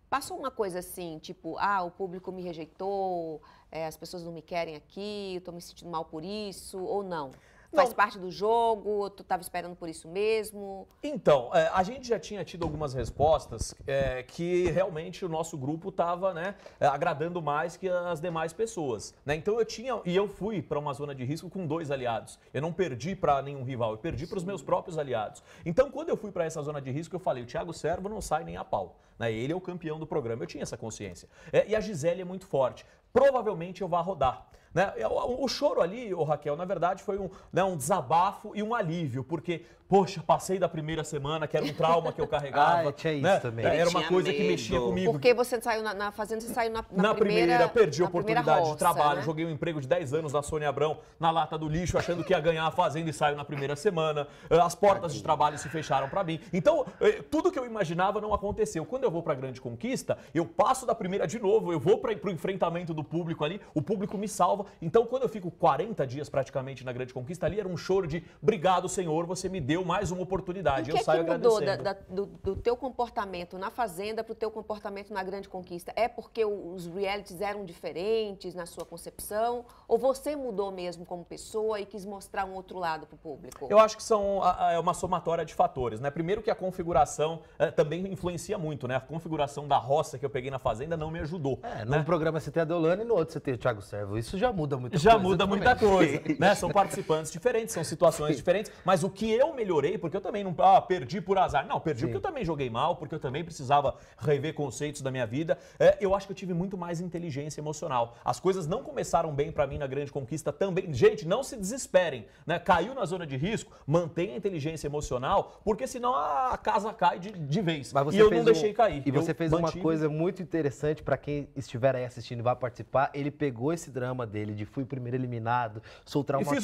Passou uma coisa assim, tipo, ah, o público me rejeitou, é, as pessoas não me querem aqui, eu tô me sentindo mal por isso, ou Não. Não. Faz parte do jogo? Tu estava esperando por isso mesmo? Então, é, a gente já tinha tido algumas respostas é, que realmente o nosso grupo estava né, é, agradando mais que as demais pessoas. Né? Então eu tinha, e eu fui para uma zona de risco com dois aliados. Eu não perdi para nenhum rival, eu perdi para os meus próprios aliados. Então quando eu fui para essa zona de risco, eu falei: o Thiago Servo não sai nem a pau. Né? Ele é o campeão do programa. Eu tinha essa consciência. É, e a Gisele é muito forte. Provavelmente eu vá rodar. Né? É, o, o, choro ali, o Raquel, na verdade, foi um, né, um desabafo e um alívio, porque poxa, passei da primeira semana, que era um trauma que eu carregava. ah, tinha isso né? também. Era uma coisa medo. que mexia comigo. Porque você saiu na, na fazenda, você saiu na, na, na primeira, primeira, perdi a oportunidade roça, de trabalho, né? joguei um emprego de 10 anos da Sônia Abrão, na lata do lixo, achando que ia ganhar a fazenda e saiu na primeira semana. Eh, as portas de trabalho se fecharam para mim. Então, eh, tudo que eu imaginava não aconteceu. Quando eu vou para Grande Conquista, eu passo da primeira de novo, eu vou para o enfrentamento do público ali, o público me salva. Então, quando eu fico 40 dias praticamente na Grande Conquista ali, era um choro de obrigado, Senhor, você me deu deu mais uma oportunidade. E eu que é saio que mudou agradecendo. Da, da, do, do, teu comportamento na fazenda para o teu comportamento na grande conquista? É porque os realities eram diferentes na sua concepção? Ou você mudou mesmo como pessoa e quis mostrar um outro lado para o público? Eu acho que são é uma somatória de fatores, né? Primeiro que a configuração é, também influencia muito, né? A configuração da roça que eu peguei na fazenda não me ajudou. É, num né? programa você tem a Deolane e no outro você tem o Thiago Servo. Isso já muda muita já coisa. Já muda exatamente. muita coisa, né? São participantes diferentes, são situações diferentes, mas o que eu melhorei melhorei, porque eu também não. Ah, perdi por azar. Não, perdi Sim. porque eu também joguei mal, porque eu também precisava rever conceitos da minha vida. É, eu acho que eu tive muito mais inteligência emocional. As coisas não começaram bem para mim na grande conquista também. Gente, não se desesperem, né? Caiu na zona de risco, mantenha a inteligência emocional, porque senão a casa cai de, de vez. e eu não um... deixei cair. E você eu fez mantive... uma coisa muito interessante para quem estiver aí assistindo e vai participar. Ele pegou esse drama dele de fui primeiro eliminado, sou traumatizado.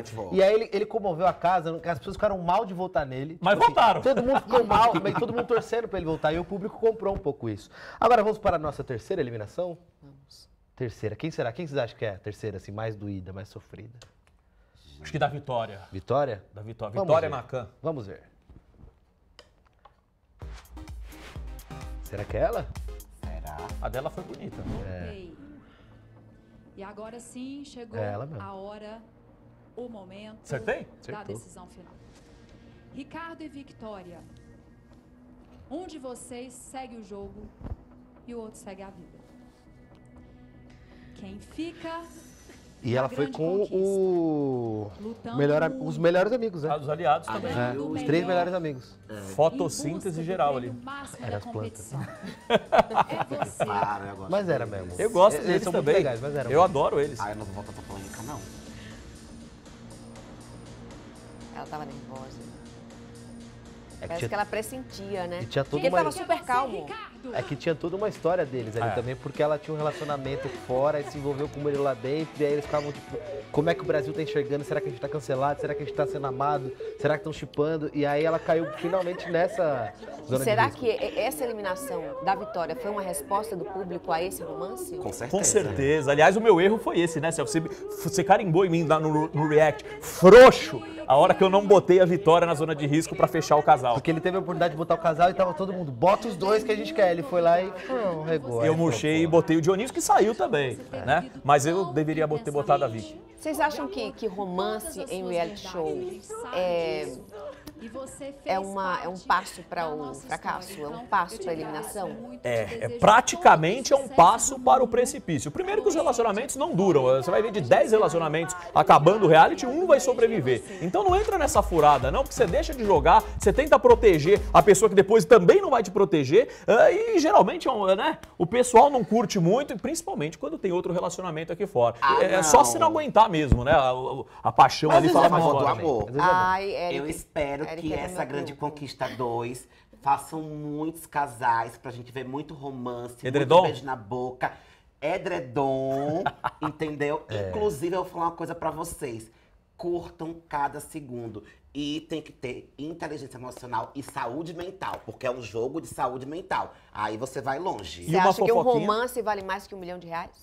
E, fiz o e aí ele, ele comoveu a casa, as pessoas ficaram mal de votar nele. Mas tipo assim, votaram. Todo mundo ficou mal, mas todo mundo torcendo para ele voltar. E o público comprou um pouco isso. Agora vamos para a nossa terceira eliminação? Vamos. Terceira. Quem será? Quem vocês acham que é a terceira, assim, mais doída, mais sofrida? Acho que da Vitória. Vitória? Da Vitória. Vamos vitória Macan. Vamos ver. Será que é ela? Será? A dela foi bonita. É. E agora sim chegou é a hora, o momento Acertei? da Acertou. decisão final. Ricardo e Victoria, um de vocês segue o jogo e o outro segue a vida. Quem fica. E ela foi com o. Melhor, os melhores amigos, né? Ah, os aliados ah, também. É, os três melhores amigos. É. Fotossíntese geral ali. Era as plantas. é você. mas era mesmo. Eu gosto deles eles também. Legais, mas era eu mesmo. adoro eles. Ah, eu não vou voltar pra polêmica, não. Ela tava nervosa. É que Parece tinha... que ela pressentia, né? E tinha tudo Porque uma... tava super calmo. É que tinha toda uma história deles ali é. também, porque ela tinha um relacionamento fora e se envolveu com ele lá dentro. E aí eles ficavam tipo, como é que o Brasil tá enxergando? Será que a gente tá cancelado? Será que a gente tá sendo amado? Será que estão chipando? E aí ela caiu finalmente nessa zona Será de que essa eliminação da Vitória foi uma resposta do público a esse romance? Com certeza. Com certeza. Aliás, o meu erro foi esse, né, Celso? Você, você carimbou em mim lá no, no React. Frouxo! a hora que eu não botei a Vitória na zona de risco para fechar o casal. Porque ele teve a oportunidade de botar o casal e tava todo mundo, bota os dois que a gente quer. Ele foi lá e pô, regou. Eu murchei e botei o Dionísio, que saiu também, é. né? Mas eu deveria ter botado a Vicky. Vocês acham que, que romance em reality show é, é, uma, é um passo para o fracasso? É um passo para a eliminação? É, é, praticamente é um passo para o precipício. Primeiro que os relacionamentos não duram. Você vai ver de 10 relacionamentos acabando o reality, um vai sobreviver. Então então não entra nessa furada, não, porque você deixa de jogar, você tenta proteger a pessoa que depois também não vai te proteger, eh, e geralmente é né, o pessoal não curte muito, principalmente quando tem outro relacionamento aqui fora. Ah, é, é só se não aguentar mesmo, né? A, a, a paixão Mas ali fala mais do amor. É Ai, Eu espero que essa grande conquista 2 façam muitos casais pra gente ver muito romance, Edredom? muito beijo na boca edredom, entendeu? É. Inclusive, eu vou falar uma coisa para vocês curtam cada segundo. E tem que ter inteligência emocional e saúde mental, porque é um jogo de saúde mental. Aí você vai longe. Você acha fofoquinha? que um romance vale mais que um milhão de reais?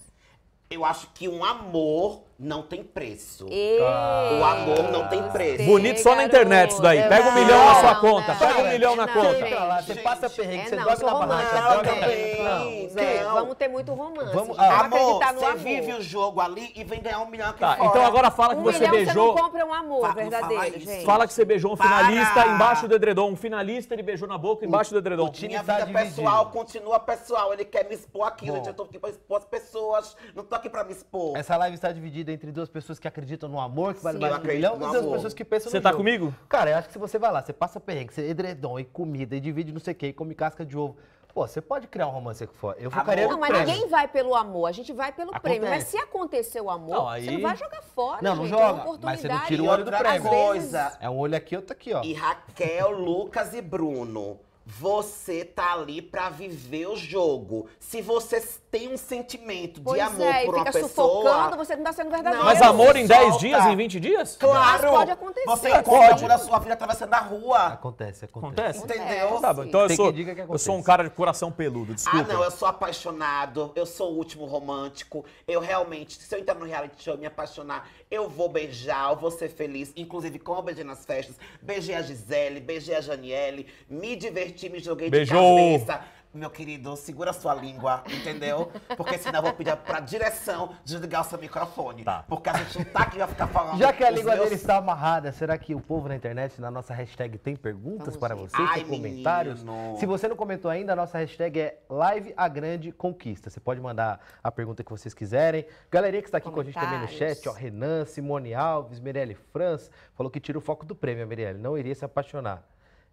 Eu acho que um amor não tem preço. E... O amor não tem preço. Bonito só na internet isso daí. Pega um milhão na sua conta. Pega um milhão na conta. Você passa perrengue, é você dorme na barraca. Não, Vamos ter muito romance. Vamos amor. Você vive o jogo ali e vem ganhar um milhão aqui tá, fora. Então agora fala que você beijou... você não compra é um amor verdadeiro, gente. Fala que você beijou um finalista embaixo do edredom. Um finalista, ele beijou na boca embaixo do edredom. É Minha vida pessoal continua pessoal. Ele quer me expor aqui, Eu tô aqui tipo, pra expor as pessoas. Não tô aqui pra me expor. Essa live está dividida dividida entre duas pessoas que acreditam no amor, que vale Sim. mais um milhão, e duas amor. pessoas que pensam Você no tá jogo. comigo? Cara, eu acho que se você vai lá, você passa perrengue, você edredom e comida e divide não sei o que, e come casca de ovo. Pô, você pode criar um romance que for. Eu ficaria Amor. Não, mas prêmio. ninguém vai pelo amor, a gente vai pelo Acontece. prêmio. Mas se acontecer o amor, Não, aí- você não vai jogar fora, Não, não gente, é joga, mas você não tira o olho do prêmio. coisa. É um olho aqui, outro aqui, ó. E Raquel, Lucas e Bruno, você tá ali pra viver o jogo. Se você tem um sentimento pois de amor é, por uma pessoa. sufocando, você não está sendo verdadeiro. Não, mas amor em 10 dias, em 20 dias? Claro. Mas pode acontecer. Você encontra amor da sua filha atravessando a rua. Acontece, acontece. acontece? Entendeu? Tá, então eu sou, eu sou um cara de coração peludo, desculpa. Ah, não, eu sou apaixonado, eu sou o último romântico. Eu realmente, se eu entrar no reality show e me apaixonar, eu vou beijar, eu vou ser feliz. Inclusive, como eu beijei nas festas, beijei a Gisele, beijei a Janiele, me diverti, me joguei Beijou. de cabeça meu querido, segura sua língua, entendeu? Porque senão eu vou pedir pra direção desligar o seu microfone. Tá. Porque a gente não tá aqui vai ficar falando. Já que a língua meus... dele está amarrada, será que o povo na internet, na nossa hashtag, tem perguntas Vamos para ver. você? Ai, tem comentários? Se você não comentou ainda, a nossa hashtag é Live a Grande Conquista. Você pode mandar a pergunta que vocês quiserem. Galeria que está aqui com a gente também no chat, ó, Renan, Simone Alves, Mirelle Franz, falou que tira o foco do prêmio, Mirelle. Não iria se apaixonar.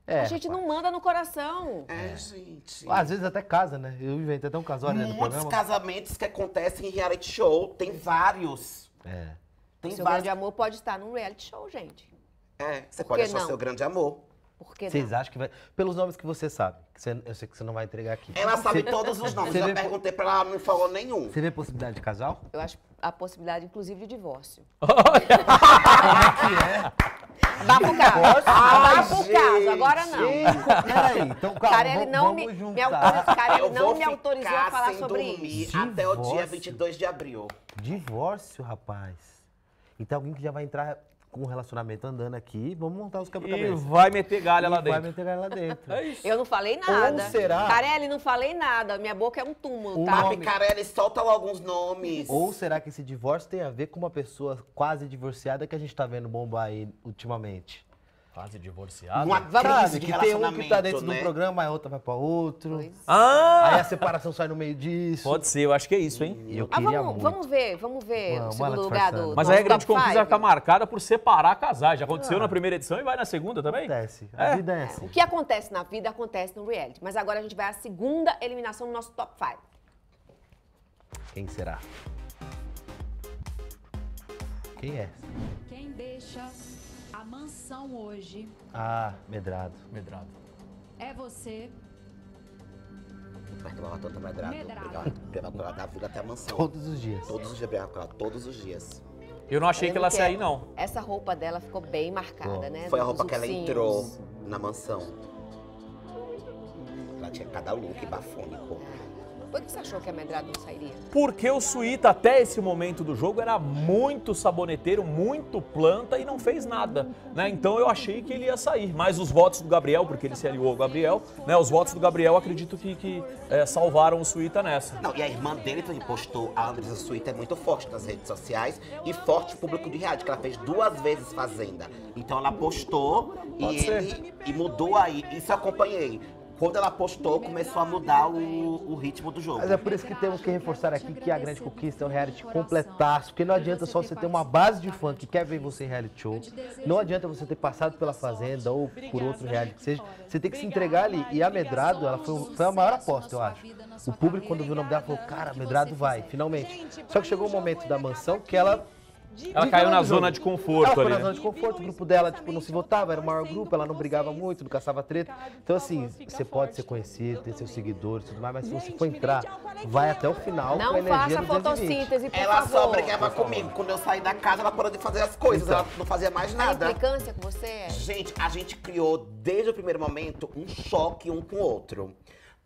É, a gente rapaz. não manda no coração. É, é, gente. Às vezes até casa, né? Eu inventei até um casório né, Muitos casamentos que acontecem em reality show, tem vários. É. Tem seu vários. grande amor pode estar num reality show, gente. É, você pode achar não? seu grande amor. Por que Vocês acham que vai. Pelos nomes que você sabe, que eu sei que você não vai entregar aqui. Ela sabe todos os nomes, eu perguntei pra ela, ela não falou nenhum. Você vê possibilidade de casal? Eu acho a possibilidade, inclusive, de divórcio. é que é? Vá pro caso. Vá pro caso. Agora não. Peraí, então calma. Cara, ele não me, me autorizou, cara, ele não me autorizou a falar sobre isso. Até o dia 22 de abril. Divórcio, rapaz. Então alguém que já vai entrar com o relacionamento andando aqui, vamos montar os quebra E vai meter galha e lá vai dentro. Vai meter galha lá dentro. É isso. Eu não falei nada. Ou será? Carelli, não falei nada. Minha boca é um túmulo, o tá? Nome... Carelli, solta alguns nomes. Ou será que esse divórcio tem a ver com uma pessoa quase divorciada que a gente tá vendo bombar aí ultimamente? Quase divorciado. Uma Verdade, que tem um que tá dentro né? de um né? programa, a outra vai pra outro. Ah! Aí a separação sai no meio disso. Pode ser, eu acho que é isso, hein? Eu ah, queria vamos, muito. vamos ver, vamos ver vamos, o segundo lugar do Mas a regra de conquista vai ficar marcada por separar casais. Já aconteceu ah. na primeira edição e vai na segunda também? Acontece, a é. vida é assim. O que acontece na vida, acontece no reality. Mas agora a gente vai à segunda eliminação do nosso top 5. Quem será? Quem é? Quem deixa a mansão hoje. Ah, medrado. Medrado. É você. Mas uma tanta medrado. Medrado. Prenatulada da vida até a mansão. Todos os dias. Todos os dias, Todos os dias. Eu não achei eu que ela sair, não. Essa roupa dela ficou bem marcada, Bom. né? Foi a roupa que ela entrou na mansão. Ela tinha cada look bafônico que você achou que a Medrado não sairia? Porque o Suíta, até esse momento do jogo, era muito saboneteiro, muito planta e não fez nada. Né? Então eu achei que ele ia sair. Mas os votos do Gabriel, porque ele se aliou ao Gabriel, né? os votos do Gabriel acredito que, que é, salvaram o Suíta nessa. Não, e a irmã dele também postou, a Andressa Suíta é muito forte nas redes sociais e forte público de reality, que ela fez duas vezes Fazenda. Então ela postou e, ele, e mudou aí. Isso eu acompanhei. Quando ela apostou, começou a mudar o, o ritmo do jogo. Mas é por isso que temos que reforçar aqui que a grande conquista é o reality completar. Porque não adianta só você ter uma base de fã que quer ver você em reality show. Não adianta você ter passado pela Fazenda ou por outro reality que seja. Você tem que se entregar ali. E a Medrado, ela foi, foi a maior aposta, eu acho. O público, quando viu o nome dela, falou, cara, Medrado vai, finalmente. Só que chegou o momento da mansão que ela de, ela caiu na zona de conforto ali. Ela na né? zona de conforto, o grupo dela tipo, não se votava, era o maior grupo, ela não brigava muito, não caçava treta. Então, assim, você pode ser conhecido, ter seus seguidores e tudo mais, mas se você for entrar, vai até o final Não faça fotossíntese, por ela favor. Ela só brigava comigo. Quando eu saí da casa, ela parou de fazer as coisas, então. ela não fazia mais nada. A implicância com você é? Gente, a gente criou, desde o primeiro momento, um choque um com o outro.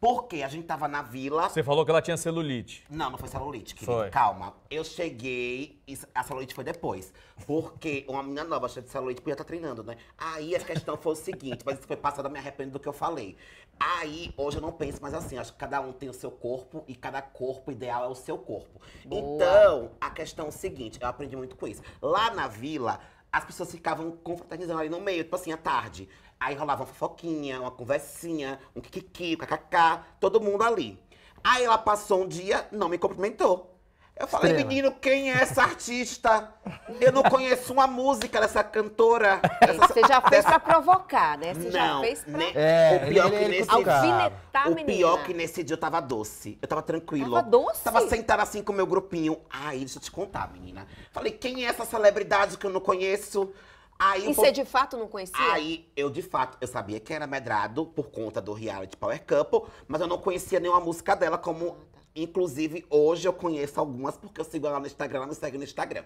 Porque a gente tava na vila. Você falou que ela tinha celulite. Não, não foi celulite, querido. Foi. Calma. Eu cheguei, e a celulite foi depois. Porque uma menina nova cheia de celulite podia estar tá treinando, né? Aí a questão foi o seguinte, mas isso foi passado, eu me arrependo do que eu falei. Aí, hoje eu não penso mais assim. Acho que cada um tem o seu corpo e cada corpo ideal é o seu corpo. Boa. Então, a questão é o seguinte, eu aprendi muito com isso. Lá na vila, as pessoas ficavam confraternizando ali no meio, tipo assim, à tarde. Aí rolava uma fofoquinha, uma conversinha, um kikiki, um kkk, todo mundo ali. Aí ela passou um dia, não me cumprimentou. Eu falei, Estrela. menino, quem é essa artista? Eu não conheço uma música dessa cantora. Dessa, Você já fez pra provocar, né? Você não, já fez pra... Ne... Né? É, o pior é que nesse... Alfinetar, o pior que nesse dia eu tava doce. Eu tava tranquilo. Tava doce? Tava sentada assim com o meu grupinho. Aí, deixa eu te contar, menina. Falei, quem é essa celebridade que eu não conheço? Aí e você de fato não conhecia? Aí eu de fato, eu sabia que era medrado por conta do reality Power Couple, mas eu não conhecia nenhuma música dela, como inclusive hoje eu conheço algumas porque eu sigo ela no Instagram, ela me segue no Instagram.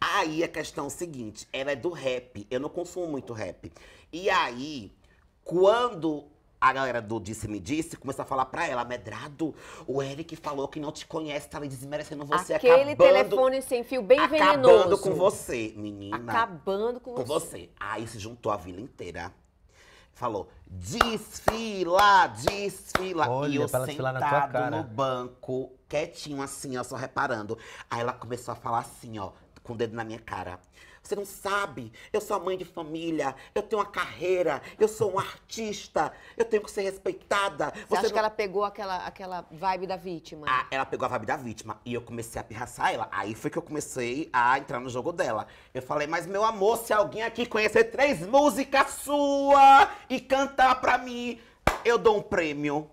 Aí a questão é o seguinte, ela é do rap, eu não consumo muito rap. E aí, quando a galera do Disse-me Disse começou a falar pra ela, medrado, o Eric falou que não te conhece, tá desmerecendo você, Aquele acabando... telefone sem fio bem acabando venenoso. Acabando com você, menina. Acabando com, com você. você. Aí se juntou a vila inteira. Falou, desfila, desfila. Olha, e eu sentado no banco, quietinho assim, ó, só reparando. Aí ela começou a falar assim, ó, com o dedo na minha cara. Você não sabe. Eu sou a mãe de família, eu tenho uma carreira, eu sou um artista, eu tenho que ser respeitada. Você, você acha não... que ela pegou aquela, aquela vibe da vítima? Ah, ela pegou a vibe da vítima e eu comecei a pirraçar ela. Aí foi que eu comecei a entrar no jogo dela. Eu falei, mas meu amor, se alguém aqui conhecer três músicas sua e cantar pra mim, eu dou um prêmio.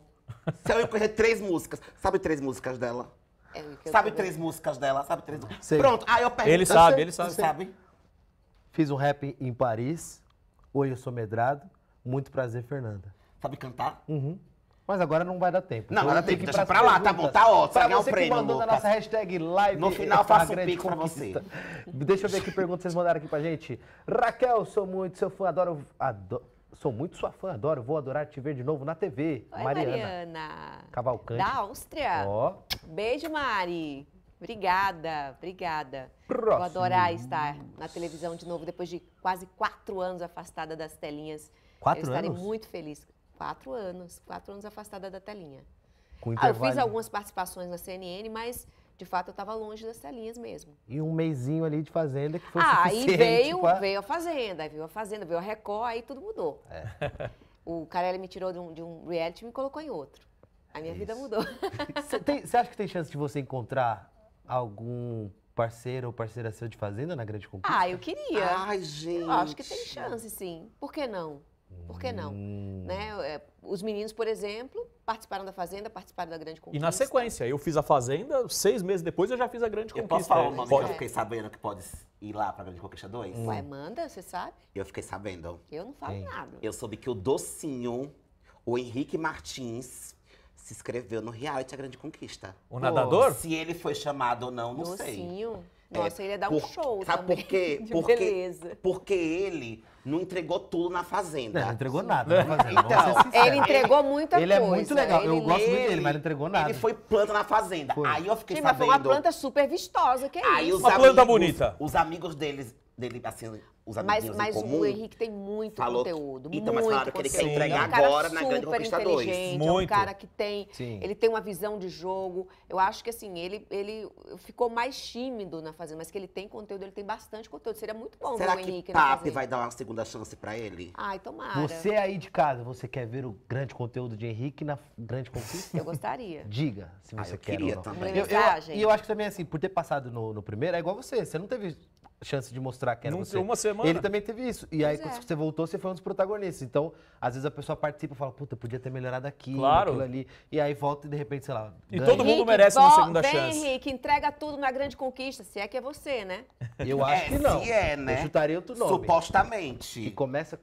Se alguém conhecer três músicas, sabe três músicas dela? É sabe três músicas dela, sabe três Pronto, aí eu pergunto. Ele sabe, ele sabe. sabe. Fiz um rap em Paris. Hoje eu sou medrado. Muito prazer, Fernanda. Sabe cantar? Uhum. Mas agora não vai dar tempo. Não, agora tem que deixar pra lá, tá bom, tá ótimo. Pra é você prêmio, que mandou na nossa hashtag live. No final eu faço um pico pra você. Deixa eu ver que pergunta vocês mandaram aqui pra gente. Raquel, sou muito seu fã, adoro... adoro sou muito sua fã, adoro, vou adorar te ver de novo na TV. Oi, Mariana. Mariana. Cavalcante. Da Áustria. Ó. Beijo, Mari. Obrigada, obrigada. Próximo. Vou adorar estar na televisão de novo depois de quase quatro anos afastada das telinhas. Quatro eu estarei anos? muito feliz. Quatro anos, quatro anos afastada da telinha. Com ah, eu fiz algumas participações na CNN, mas de fato eu estava longe das telinhas mesmo. E um mêsinho ali de fazenda que foi ah, suficiente. Ah, e veio, pra... veio a fazenda, veio a fazenda, veio a Record, aí tudo mudou. É. O Carelli me tirou de um, de um reality e me colocou em outro. A minha Isso. vida mudou. Você acha que tem chance de você encontrar algum parceiro ou parceira seu de fazenda na Grande Conquista? Ah, eu queria. Ai, gente. Eu acho que tem chance, sim. Por que não? Por que não? Hum. Né? É, os meninos, por exemplo, participaram da Fazenda, participaram da Grande Conquista. E na sequência, eu fiz a Fazenda, seis meses depois eu já fiz a Grande Conquista. Eu posso falar um nome é, pode. que eu fiquei sabendo que pode ir lá pra Grande Conquista 2? Hum. Ué, manda, você sabe? Eu fiquei sabendo. Eu não falo Sim. nada. Eu soube que o Docinho, o Henrique Martins, se inscreveu no reality A Grande Conquista. O nadador? Se ele foi chamado ou não, não Docinho. sei. É, Nossa, é, ele ia dar por, um show sabe também. Por quê? Porque, beleza. porque ele não entregou tudo na Fazenda. Não, entregou nada na então, Fazenda. Então, ele entregou muita ele é coisa. Ele é muito legal. Ele, eu gosto ele, muito dele, mas não entregou nada. Ele foi planta na Fazenda. Foi. Aí eu fiquei Sim, sabendo... Mas foi uma planta super vistosa, que é aí isso? Uma amigos, planta bonita. Os amigos deles, dele, assim os mas, mas comum. Mas o Henrique tem muito falou, conteúdo, Então, muito mas falaram conteúdo. que ele quer é entregar Sim. agora na Grande Conquista 2. Muito. É um cara que tem, Sim. ele tem uma visão de jogo. Eu acho que assim, ele, ele ficou mais tímido na fazenda, mas que ele tem conteúdo, ele tem bastante conteúdo. Seria muito bom Será ver o Henrique na fazenda. vai dar uma segunda chance para ele? Ai, tomara. Você aí de casa, você quer ver o grande conteúdo de Henrique na Grande Conquista? Eu gostaria. Diga se ah, você ah, eu quer queria também. E eu, eu, eu, acho que também assim, por ter passado no, no primeiro, é igual você, você não teve chance de mostrar que era Nunca, você. Uma semana. Ele também teve isso. E pois aí, é. quando você voltou, você foi um dos protagonistas. Então, às vezes a pessoa participa e fala, puta, podia ter melhorado aqui, claro. aquilo ali. E aí volta e de repente, sei lá. E ganha. todo mundo Henrique, merece uma segunda vem, chance. Henrique, entrega tudo na grande conquista, se é que é você, né? Eu acho é, que não. Se é, né? Eu chutaria outro nome. Supostamente. Que começa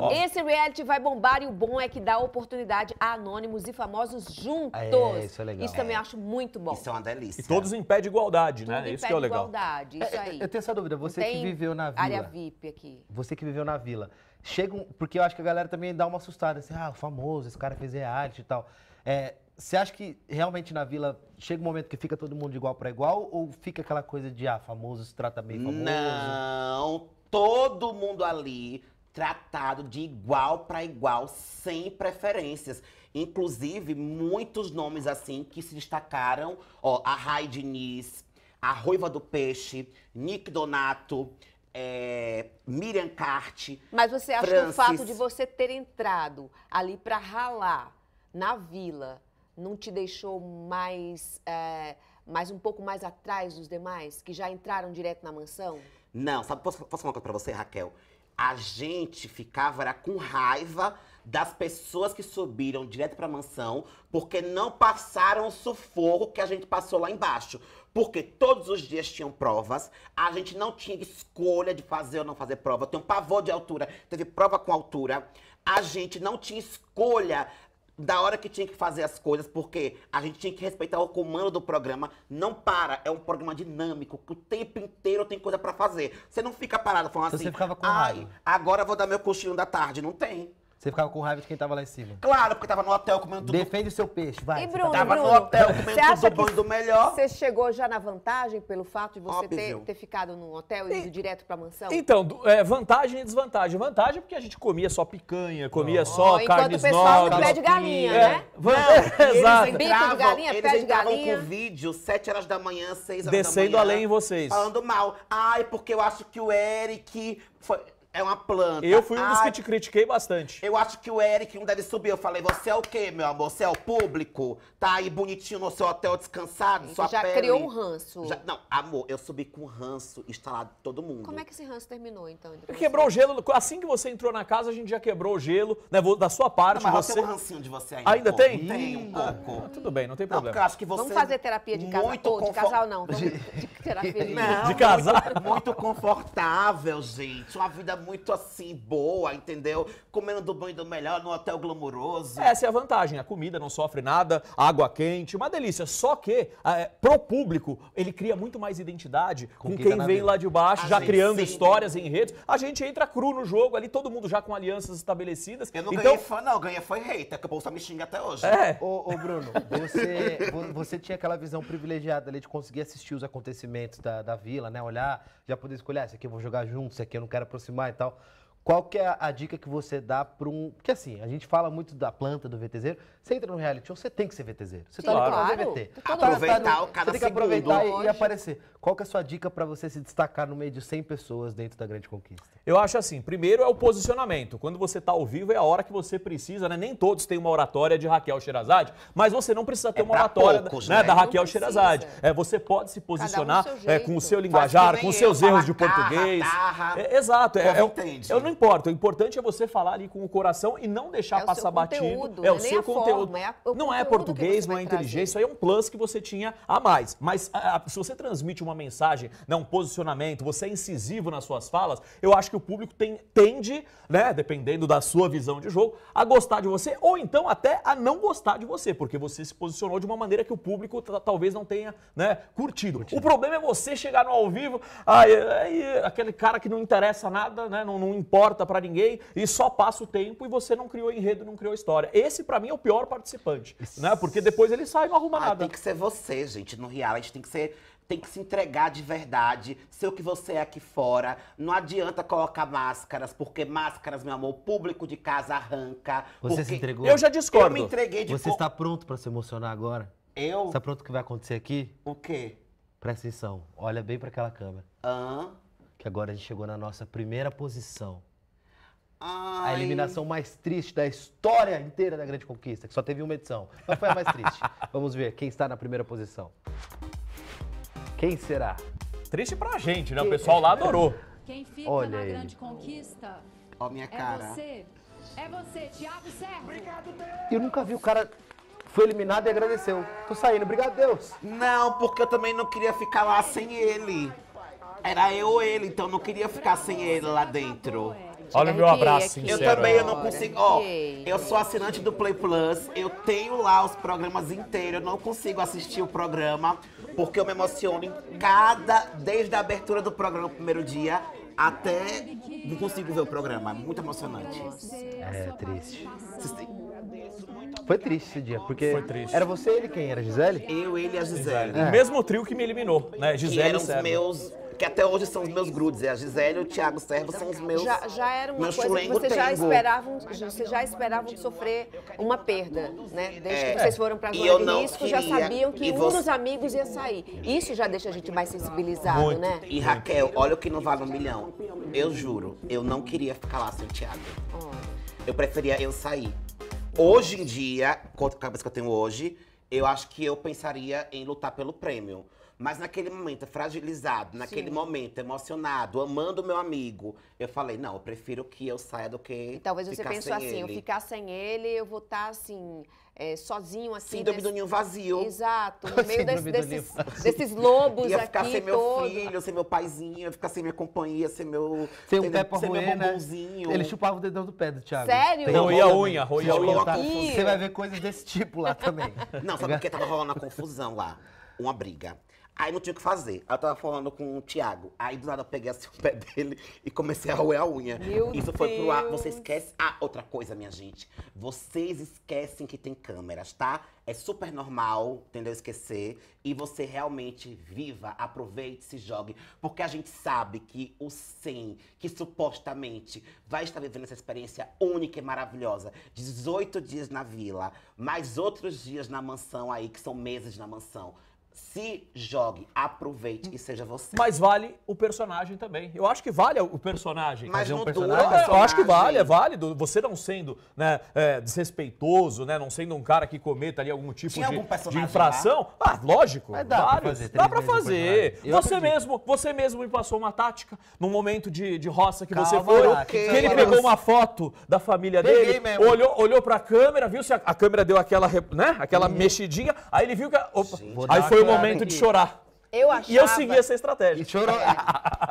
não... Esse reality vai bombar e o bom é que dá oportunidade a anônimos e famosos juntos. É, isso é legal. Isso também acho muito bom. Isso é uma delícia. E todos impedem igualdade, né? Tudo né? isso que é o legal. igualdade, isso é, aí. Eu tenho essa dúvida, você Tem que viveu na vila. Área VIP aqui. Você que viveu na vila. Chega, um, porque eu acho que a galera também dá uma assustada, assim, ah, famoso, esse cara fez reality e tal. É, você acha que realmente na vila chega um momento que fica todo mundo de igual para igual ou fica aquela coisa de ah, famoso se trata bem famoso? Não, todo mundo ali tratado de igual para igual, sem preferências. Inclusive, muitos nomes assim que se destacaram, ó, a Rai Diniz, a Ruiva do Peixe, Nick Donato, é, Miriam Carte. Mas você acha Francis... que o fato de você ter entrado ali para ralar na vila não te deixou mais, é, mais um pouco mais atrás dos demais que já entraram direto na mansão? Não, sabe, posso, posso falar uma coisa para você, Raquel? a gente ficava com raiva das pessoas que subiram direto para a mansão porque não passaram o sufoco que a gente passou lá embaixo. Porque todos os dias tinham provas, a gente não tinha escolha de fazer ou não fazer prova. Tem um pavor de altura, teve prova com altura. A gente não tinha escolha da hora que tinha que fazer as coisas, porque a gente tinha que respeitar o comando do programa. Não para, é um programa dinâmico, que o tempo inteiro tem coisa para fazer. Você não fica parado falando assim, você ficava com ai, agora vou dar meu cochilo da tarde. Não tem. Você ficava com raiva de quem tava lá em cima. Claro, porque tava no hotel comendo tudo. Defende o seu peixe, vai. E Bruno, tá- tava Bruno, no hotel comendo tudo do bom e do melhor. Você chegou já na vantagem pelo fato de você ter, ter, ficado no hotel e ido direto pra mansão? Então, é, vantagem e desvantagem. Vantagem é porque a gente comia só picanha, comia oh. só oh, carnes nobres. Enquanto o pessoal com pé de galinha, é. né? Não, Exato. Eles entravam, de galinha, pé de galinha. com vídeo, 7 horas da manhã, 6 horas Descendo da manhã. Descendo além em vocês. Falando mal. Ai, porque eu acho que o Eric foi... É uma planta. Eu fui um dos Ai, que te critiquei bastante. Eu acho que o Eric não deve subir. Eu falei, você é o quê, meu amor? Você é o público? Tá aí bonitinho no seu hotel descansado, sua já pele. criou um ranço. Já, não, amor, eu subi com ranço instalado todo mundo. Como é que esse ranço terminou, então? quebrou o gelo. Assim que você entrou na casa, a gente já quebrou o gelo, né? Da sua parte, não, mas você... Mas um rancinho de você ainda. Ainda tem? Tem um pouco. Ah, tudo bem, não tem problema. Não, acho que você... Vamos fazer terapia de casal? Muito De casal, não. De... de terapia de... Não, de casal? Muito, muito confortável, gente. Uma vida muito assim, boa, entendeu? Comendo do bom e do melhor no hotel glamouroso. Essa é a vantagem. A comida não sofre nada, água quente, uma delícia. Só que, é, pro público, ele cria muito mais identidade com, com quem, tá vem lá de baixo, a ah, já criando sim. histórias, redes. A gente entra cru no jogo ali, todo mundo já com alianças estabelecidas. Eu não então... ganhei fã, não. Ganhei foi Até que o povo só me xinga até hoje. É. Ô, ô Bruno, você, você tinha aquela visão privilegiada ali de conseguir assistir os acontecimentos da, da vila, né? Olhar, já poder escolher, ah, esse aqui eu vou jogar junto, esse aqui eu não quero aproximar tal. Qual que é a dica que você dá para um... Porque assim, a gente fala muito da planta do VTZero. Você entra no reality show, você tem que ser VTZero. Você está no claro. VT. aproveitar tá no, cada Você tem que aproveitar segundo. e, e aparecer. Qual que é a sua dica para você se destacar no meio de 100 pessoas dentro da grande conquista? Eu acho assim, primeiro é o posicionamento. Quando você está ao vivo é a hora que você precisa, né? Nem todos têm uma oratória de Raquel Sherazade, mas você não precisa ter é uma oratória poucos, né? né? da Raquel precisa. Sherazade. É, você pode se posicionar um é, com o seu linguajar, com os seus erros de português. É, exato. É, é eu, não não importa. O importante é você falar ali com o coração e não deixar é passar batido. é o né? seu conteúdo. Forma, é a, o não é conteúdo é português, não é inteligência. Isso aí é um plus que você tinha a mais. Mas a, a, se você transmite uma mensagem, né, um posicionamento, você é incisivo nas suas falas, eu acho que o público tem, tende, né, dependendo da sua visão de jogo, a gostar de você ou então até a não gostar de você, porque você se posicionou de uma maneira que o público talvez não tenha né, curtido. curtido. O problema é você chegar no ao vivo, aí, aí, é, é, aquele cara que não interessa nada, né, não, não importa importa para ninguém e só passa o tempo e você não criou enredo, não criou história. Esse, para mim, é o pior participante, Isso. né? Porque depois ele sai e não arruma ah, nada. Tem que ser você, gente, no reality. Tem que ser tem que se entregar de verdade, ser o que você é aqui fora. Não adianta colocar máscaras, porque máscaras, meu amor, o público de casa arranca. Você se entregou? Eu já discordo. Eu me entreguei de Você está pronto para se emocionar agora? Eu? Está pronto o que vai acontecer aqui? O quê? Presta atenção, olha bem para aquela câmera. Hã? Ah. Que agora a gente chegou na nossa primeira posição. Ai. A eliminação mais triste da história inteira da Grande Conquista, que só teve uma edição. Mas foi a mais triste. Vamos ver quem está na primeira posição. Quem será? Triste pra gente, né? O pessoal lá adorou. Quem fica Olha na ele. Grande Conquista Ó, minha é cara. é você. É você, Thiago Serra. Obrigado, Deus. Eu nunca vi o cara foi eliminado e agradeceu. Tô saindo, obrigado, Deus. Não, porque eu também não queria ficar lá sem ele. Era eu ou ele, então não queria ficar sem ele lá dentro. Olha o é meu abraço sincero. Eu também, eu não consigo. Ó, eu sou assinante do Play Plus, eu tenho lá os programas inteiros, eu não consigo assistir o programa, porque eu me emociono em cada. desde a abertura do programa, primeiro dia, até não consigo ver o programa. É muito emocionante. É, é triste. Foi triste esse dia, porque era você ele quem? Era Gisele? Eu, ele e a Gisele. É. O mesmo trio que me eliminou, né? Gisele e eram os meus que até hoje são os meus grudes. É a Gisele e o Thiago Servo são os meus. Já, já era uma coisa que você já, esperavam, você já esperavam sofrer uma perda, né? Desde é. que vocês foram para a zona de risco, já sabiam que um dos amigos ia sair. Isso já deixa a gente mais sensibilizado, Muito. né? E Raquel, olha o que não vale um milhão. Eu juro, eu não queria ficar lá sem o Thiago. Eu preferia eu sair. Hoje em dia, com a cabeça que eu tenho hoje, eu acho que eu pensaria em lutar pelo prêmio. Mas naquele momento, fragilizado, naquele Sim. momento, emocionado, amando o meu amigo, eu falei, não, eu prefiro que eu saia do que. E talvez você pensou assim, ele. eu ficar sem ele, eu vou estar tá, assim. É, sozinho assim. Síndrome desse... do ninho vazio. Exato. No meio desse, desses, desses lobos ia ficar aqui sem meu todo. filho, sem meu paizinho, ia ficar sem minha companhia, sem meu... Sem, um pé pra sem roer, né? Ele chupava o dedão do pé do Thiago. Sério? Não, roía a unha, roía a unha. você vai ver coisas desse tipo lá também. Não, sabe o que tava rolando na confusão lá? Uma briga. Aí não tinha o que fazer. Aí eu tava falando com o Thiago. Aí do nada eu peguei assim o pé dele e comecei a roer a unha. Meu Isso Deus. foi pro ar. Você esquece. Ah, outra coisa, minha gente. Vocês esquecem que tem câmeras, tá? É super normal, entendeu? Esquecer. E você realmente viva, aproveite, se jogue. Porque a gente sabe que o sem, que supostamente vai estar vivendo essa experiência única e maravilhosa. 18 dias na vila, mais outros dias na mansão aí, que são meses na mansão se jogue, aproveite e seja você. Mas vale o personagem também. Eu acho que vale o personagem. Mas não um personagem. Dura, é Eu acho que vale, é válido. Você não sendo né, é, desrespeitoso, né, não sendo um cara que cometa ali algum tipo de, algum de infração. Lá? Ah, lógico. Mas dá vários. pra fazer. Dá pra fazer. Você mesmo, você mesmo me passou uma tática no momento de, de roça que Calma, você foi. Lá, que, ele pegou você... uma foto da família Peguei dele, mesmo. olhou, olhou pra câmera, viu se a, a câmera deu aquela, né, aquela hum. mexidinha. Aí ele viu que... Opa, aí foi o momento de chorar. Eu achava... E eu segui essa estratégia. E chorou.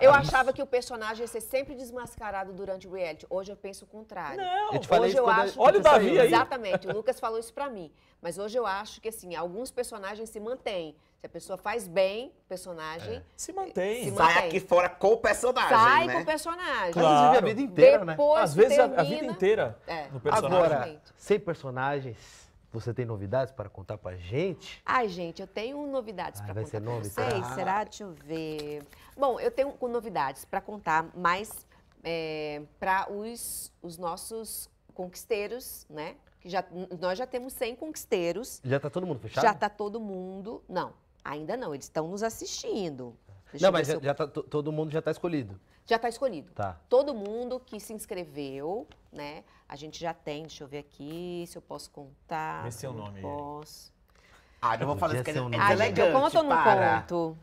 eu achava que o personagem ia ser sempre desmascarado durante o reality. Hoje eu penso o contrário. Não, eu te falei hoje eu acho. Olha o Davi aí. Exatamente, o Lucas falou isso para mim. Mas hoje eu acho que, assim, alguns personagens se mantêm. Se a pessoa faz bem o personagem. É. Se mantém. Se Sai aqui fora com o personagem. Sai né? com o personagem. Claro. Né? Às vezes a vida inteira, Depois né? Às vezes termina... a vida inteira. É. No personagem. Agora, sem personagens você tem novidades para contar a gente? Ai, gente, eu tenho novidades ah, para contar ser vocês. Será? Ah. será? Deixa eu ver. Bom, eu tenho novidades para contar, mas é, para os, os nossos conquisteiros, né? Que já, nós já temos 100 conquisteiros. Já está todo mundo fechado? Já está todo mundo. Não, ainda não. Eles estão nos assistindo. Deixa não, mas já, eu... já tá, todo mundo já está escolhido. Já está escolhido. Tá. Todo mundo que se inscreveu, né? A gente já tem, deixa eu ver aqui se eu posso contar. Vê seu nome. Posso. Ah, não vou falar que é ah, elegante. Eu conto ou não para. conto?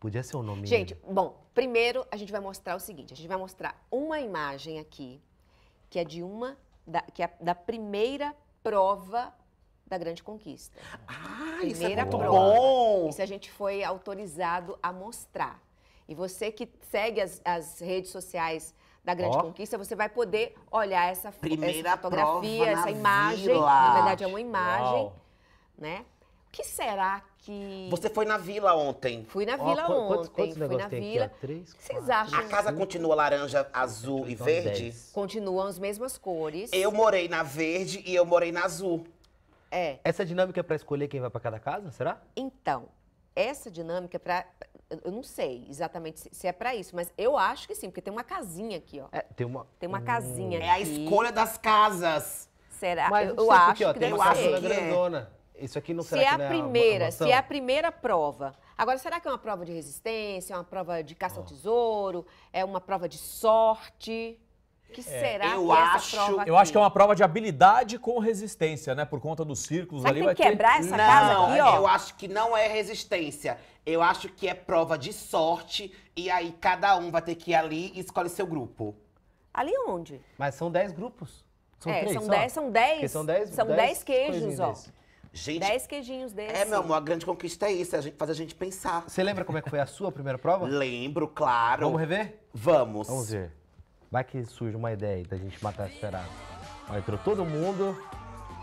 Podia ser o um nome. Gente, bom, primeiro a gente vai mostrar o seguinte: a gente vai mostrar uma imagem aqui, que é de uma, da, que é da primeira prova da Grande Conquista. Ah, Primeira isso é muito prova. bom! Isso a gente foi autorizado a mostrar. E você que segue as, as redes sociais da Grande oh. Conquista, você vai poder olhar essa, Primeira essa fotografia, essa imagem. Vila. Na verdade, é uma imagem, né? O que será que. Você foi na vila ontem. Fui na vila oh, ontem. Quantos, quantos fui na vila. Aqui, Três, quatro, Vocês acham? A casa cinco, continua laranja, azul e então, verde? Dez. Continuam as mesmas cores. Eu morei na verde e eu morei na azul. É. Essa dinâmica é para escolher quem vai para cada casa, será? Então, essa dinâmica é para eu não sei exatamente se é para isso, mas eu acho que sim, porque tem uma casinha aqui, ó. É, tem uma Tem uma casinha hum. aqui. É a escolha das casas. Será? Mas eu, eu acho ó, que tem uma casona grandona. É. Isso aqui não será se é a é primeira, se é a primeira prova. Agora será que é uma prova de resistência, é uma prova de caça ao tesouro, é uma prova de sorte? que é, será eu que acho, essa prova? Eu acho que é uma prova de habilidade com resistência, né? Por conta dos círculos Será ali. Que vai quebrar ter... essa casa não, aqui, ó. Eu acho que não é resistência. Eu acho que é prova de sorte. E aí cada um vai ter que ir ali e escolhe seu grupo. Ali onde? Mas são 10 grupos. São é, três, são 10, são 10. São 10 São queijos, ó. Gente, Dez queijinhos é, desses. É, meu amor, a grande conquista é isso, é a gente, fazer a gente pensar. Você lembra como é que foi a sua primeira prova? Lembro, claro. Vamos rever? Vamos. Vamos ver. Vai que surge uma ideia da gente matar esse Mas entrou todo mundo,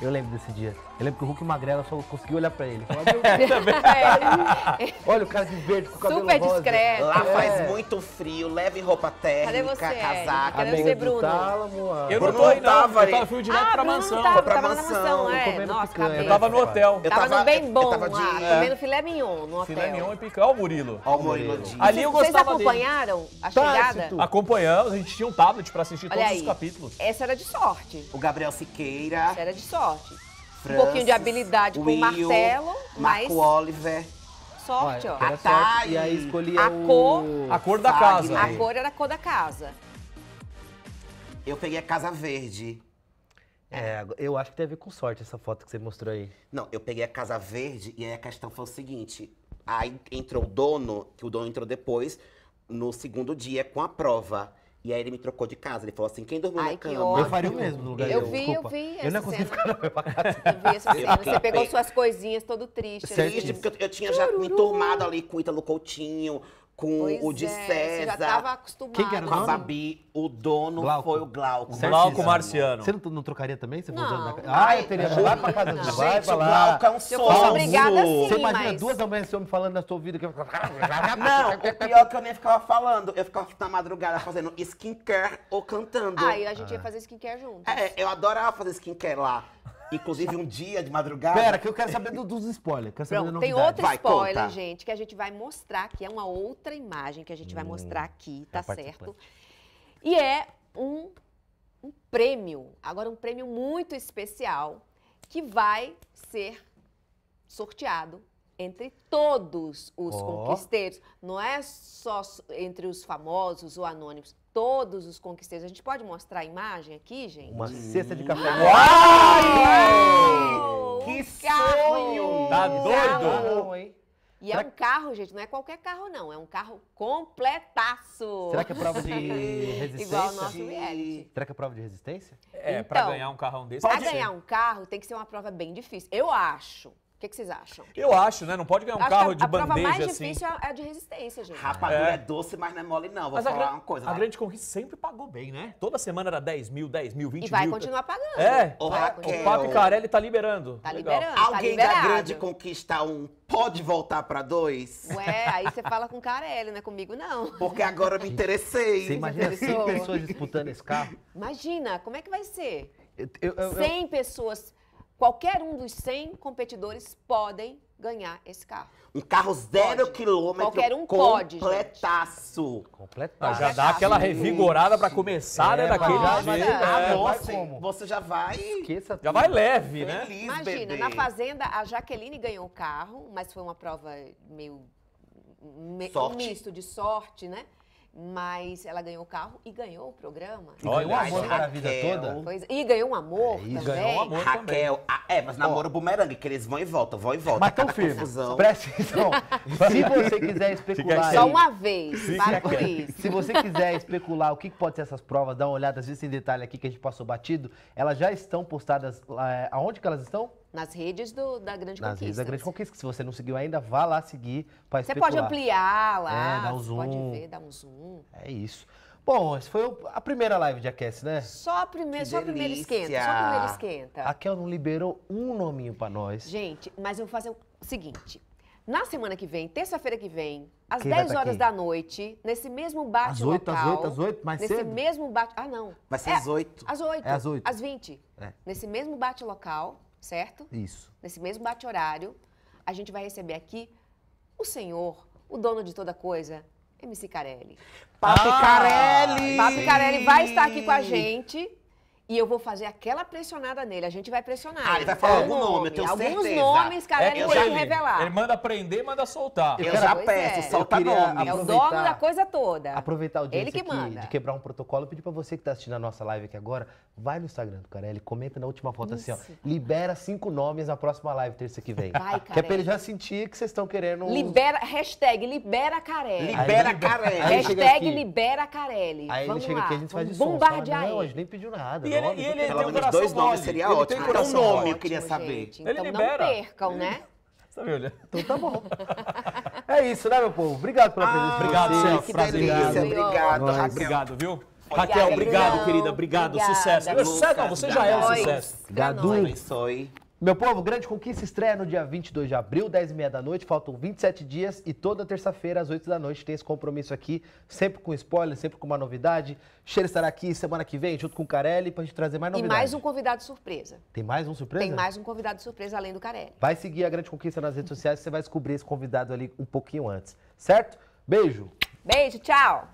eu lembro desse dia. Eu lembro que o Hulk Magrela só conseguiu olhar pra ele. Ah, é Olha o cara de verde com o cabelo Super rosa. discreto. Lá É. faz muito frio, leve roupa térmica, casaca. Querendo ser Bruno. Tálamo, Eu não tô aí, não. Eu tava, fui direto ah, pra Bruno mansão. Tava, pra tava na mansão, mansão, é. comendo Nossa, picanha. Eu tava no hotel. Eu Tava, no tava- bem bom tava de- lá, é. comendo filé mignon no hotel. Filé mignon e picar o Murilo. Olha o Murilo Ali eu Vocês gostava acompanharam a chegada? Acompanhando, Acompanhamos, a gente tinha um tablet pra assistir todos os capítulos. Essa era de sorte. O Gabriel Siqueira. Essa era de sorte sorte. Francis, um pouquinho de habilidade Will, com o Marcelo, mas... Marco Oliver. Sorte, Olha, ó. A sorte, e aí escolhi a cor, o... a cor da Fagner. casa. A cor era a cor da casa. Eu peguei a casa verde. É, eu acho que tem a ver com sorte essa foto que você mostrou aí. Não, eu peguei a casa verde e aí a questão foi o seguinte. Aí entrou o dono, que o dono entrou depois, no segundo dia com a prova. E aí ele me trocou de casa. Ele falou assim: quem dormiu Ai, na cama? Eu faria o mesmo no lugar Eu vi, eu vi Eu não consegui cena. ficar na mesma casa. Você pegou suas coisinhas todo triste. Triste, porque eu, eu tinha já me turmado ali com o Ítalo Coutinho, com pois o é, de César. acostumado. Quem que era o dono? Com a Babi, o dono Glauco. foi o Glauco. Glauco Marciano. Você não, não trocaria também? Você não. Da... Ah, eu teria. Vai pra casa de Gente, pra lá. Glauco é um sonho. Eu fosse obrigada sim, Você imagina mas... duas da manhã esse homem falando na sua vida. Que... Ah, não, o pior é que eu nem ficava falando. Eu ficava na madrugada fazendo skincare ou cantando. Aí ah, a gente ah. ia fazer skincare juntos. É, eu adorava fazer skincare lá. Inclusive um dia de madrugada. Pera, que eu quero saber do, dos spoilers. Quero saber Pronto, tem outro vai, spoiler, conta. gente, que a gente vai mostrar aqui. É uma outra imagem que a gente vai hum, mostrar aqui, tá é certo? E é um, um prêmio. Agora, um prêmio muito especial que vai ser sorteado entre todos os oh. conquisteiros. Não é só entre os famosos ou anônimos todos os conquisteiros. A gente pode mostrar a imagem aqui, gente? Uma cesta de café. Uau! Uau! Que sonho! Tá doido? Carro. Tá e é um carro, gente, não é qualquer carro, não. É um carro completaço. Será que é prova de resistência? Igual o nosso reality. Será que é prova de resistência? É, então, pra ganhar um carrão desse. Pra ganhar um carro, tem que ser uma prova bem difícil. Eu acho que, que vocês acham? Eu acho, né? Não pode ganhar um acho carro a, de assim. é a bandeja assim. A prova mais difícil é a de resistência, gente. Rapadura é. é doce, mas não é mole não. Vou mas falar uma coisa. A né? Grande Conquista sempre pagou bem, né? Toda semana era 10 mil, 10 mil, 20 mil. E vai mil. continuar pagando. É. O, O Papi Carelli tá liberando. Tá Legal. liberando, tá Alguém tá da Grande Conquista 1 pode voltar pra 2? Ué, aí você fala com Carelli, não é comigo não. Porque agora eu me interessei. Você imagina 100 pessoas disputando esse carro? Imagina, como é que vai ser? Eu, eu, eu... 100 pessoas Qualquer um dos 100 competidores podem ganhar esse carro. Um carro zero pode. quilômetro. Qualquer um pode. Completaço. Completaço. Já dá aquela revigorada para começar, né, é, né? Daquele já jeito. É, nossa, Você já vai. Esqueça tudo. Já vai leve, né? Feliz, Imagina, bebê. na fazenda, a Jaqueline ganhou o carro, mas foi uma prova meio. Me, um misto de sorte, né? Mas ela ganhou o carro e ganhou o programa. E Olha, ganhou um amor para a vida toda. Pois, e ganhou um amor é, também. Ganhou um amor Raquel, também. é, mas namoro oh. bumerangue, que eles vão e voltam, vão e voltam. Mas tão firme. Presta atenção. se você quiser especular... Só uma vez, para com isso. Se você quiser especular o que pode ser essas provas, dá uma olhada, às vezes em detalhe aqui que a gente passou batido. Elas já estão postadas... É, aonde que elas estão? Nas redes do, da Grande Nas Conquista. Nas redes da Grande Conquista, que se você não seguiu ainda, vá lá seguir para especular. Você pode ampliar lá, é, dá um zoom. pode ver, dá um zoom. É isso. Bom, essa foi a primeira live de aquece, né? Só a primeira, só a primeira esquenta, só a primeira esquenta. A Kel não liberou um nominho para nós. Gente, mas eu vou fazer o seguinte. Na semana que vem, terça-feira que vem, às quem 10 tá horas quem? da noite, nesse mesmo bate às 8, local. Às 8, às 8, mais nesse cedo? Nesse mesmo bate... Ah, não. Vai ser é, às 8. Às 8. É às 8. Às 20. É. Nesse mesmo bate local, certo? Isso. Nesse mesmo bate-horário, a gente vai receber aqui o senhor, o dono de toda coisa, MC Carelli. Papi ah, Carelli! Papi Carelli vai estar aqui com a gente e eu vou fazer aquela pressionada nele. A gente vai pressionar. Ah, ele vai falar algum nome, eu tenho Alguns certeza. nomes, cara, é ele vai assim, revelar. Ele manda prender, manda soltar. Eu, é. eu já peço, é. solta nome. É o dono da coisa toda. Aproveitar o dia que de quebrar um protocolo, pedir pra você que tá assistindo a nossa live aqui agora, vai no Instagram do Carelli, comenta na última foto Isso. assim, ó. Libera cinco nomes na próxima live, terça que vem. Vai, Carelli. Que é pra ele já sentir que vocês estão querendo... Libera, hashtag libera Carelli. Libera Carelli. Hashtag libera Carelli. Aí ele chega aqui, a gente faz de som. Bombardear ele. Não, a gente nem pediu nada. Né? nome? E ele Pelo tem menos um dois nomes seria ele ótimo. Tem um nome, ótimo, eu queria saber. então ele libera. não percam, né? Sabe, olha. Então tá bom. é isso, né, meu povo? Obrigado pela ah, presença. Ah, obrigado, Céu. Que prazer. delícia. Obrigado, Raquel. Obrigado, viu? Raquel, obrigado, querida. Obrigado. Obrigada, sucesso. você é já é um sucesso. Gadu. Abençoe. Meu povo, Grande Conquista estreia no dia 22 de abril, 10 e meia da noite, faltam 27 dias e toda terça-feira às 8 da noite tem esse compromisso aqui, sempre com spoiler, sempre com uma novidade. Cheiro estará aqui semana que vem, junto com o Carelli, pra gente trazer mais novidades. E mais um convidado surpresa. Tem mais um surpresa? Tem mais um convidado surpresa além do Carelli. Vai seguir a Grande Conquista nas redes sociais, você vai descobrir esse convidado ali um pouquinho antes, certo? Beijo! Beijo, tchau!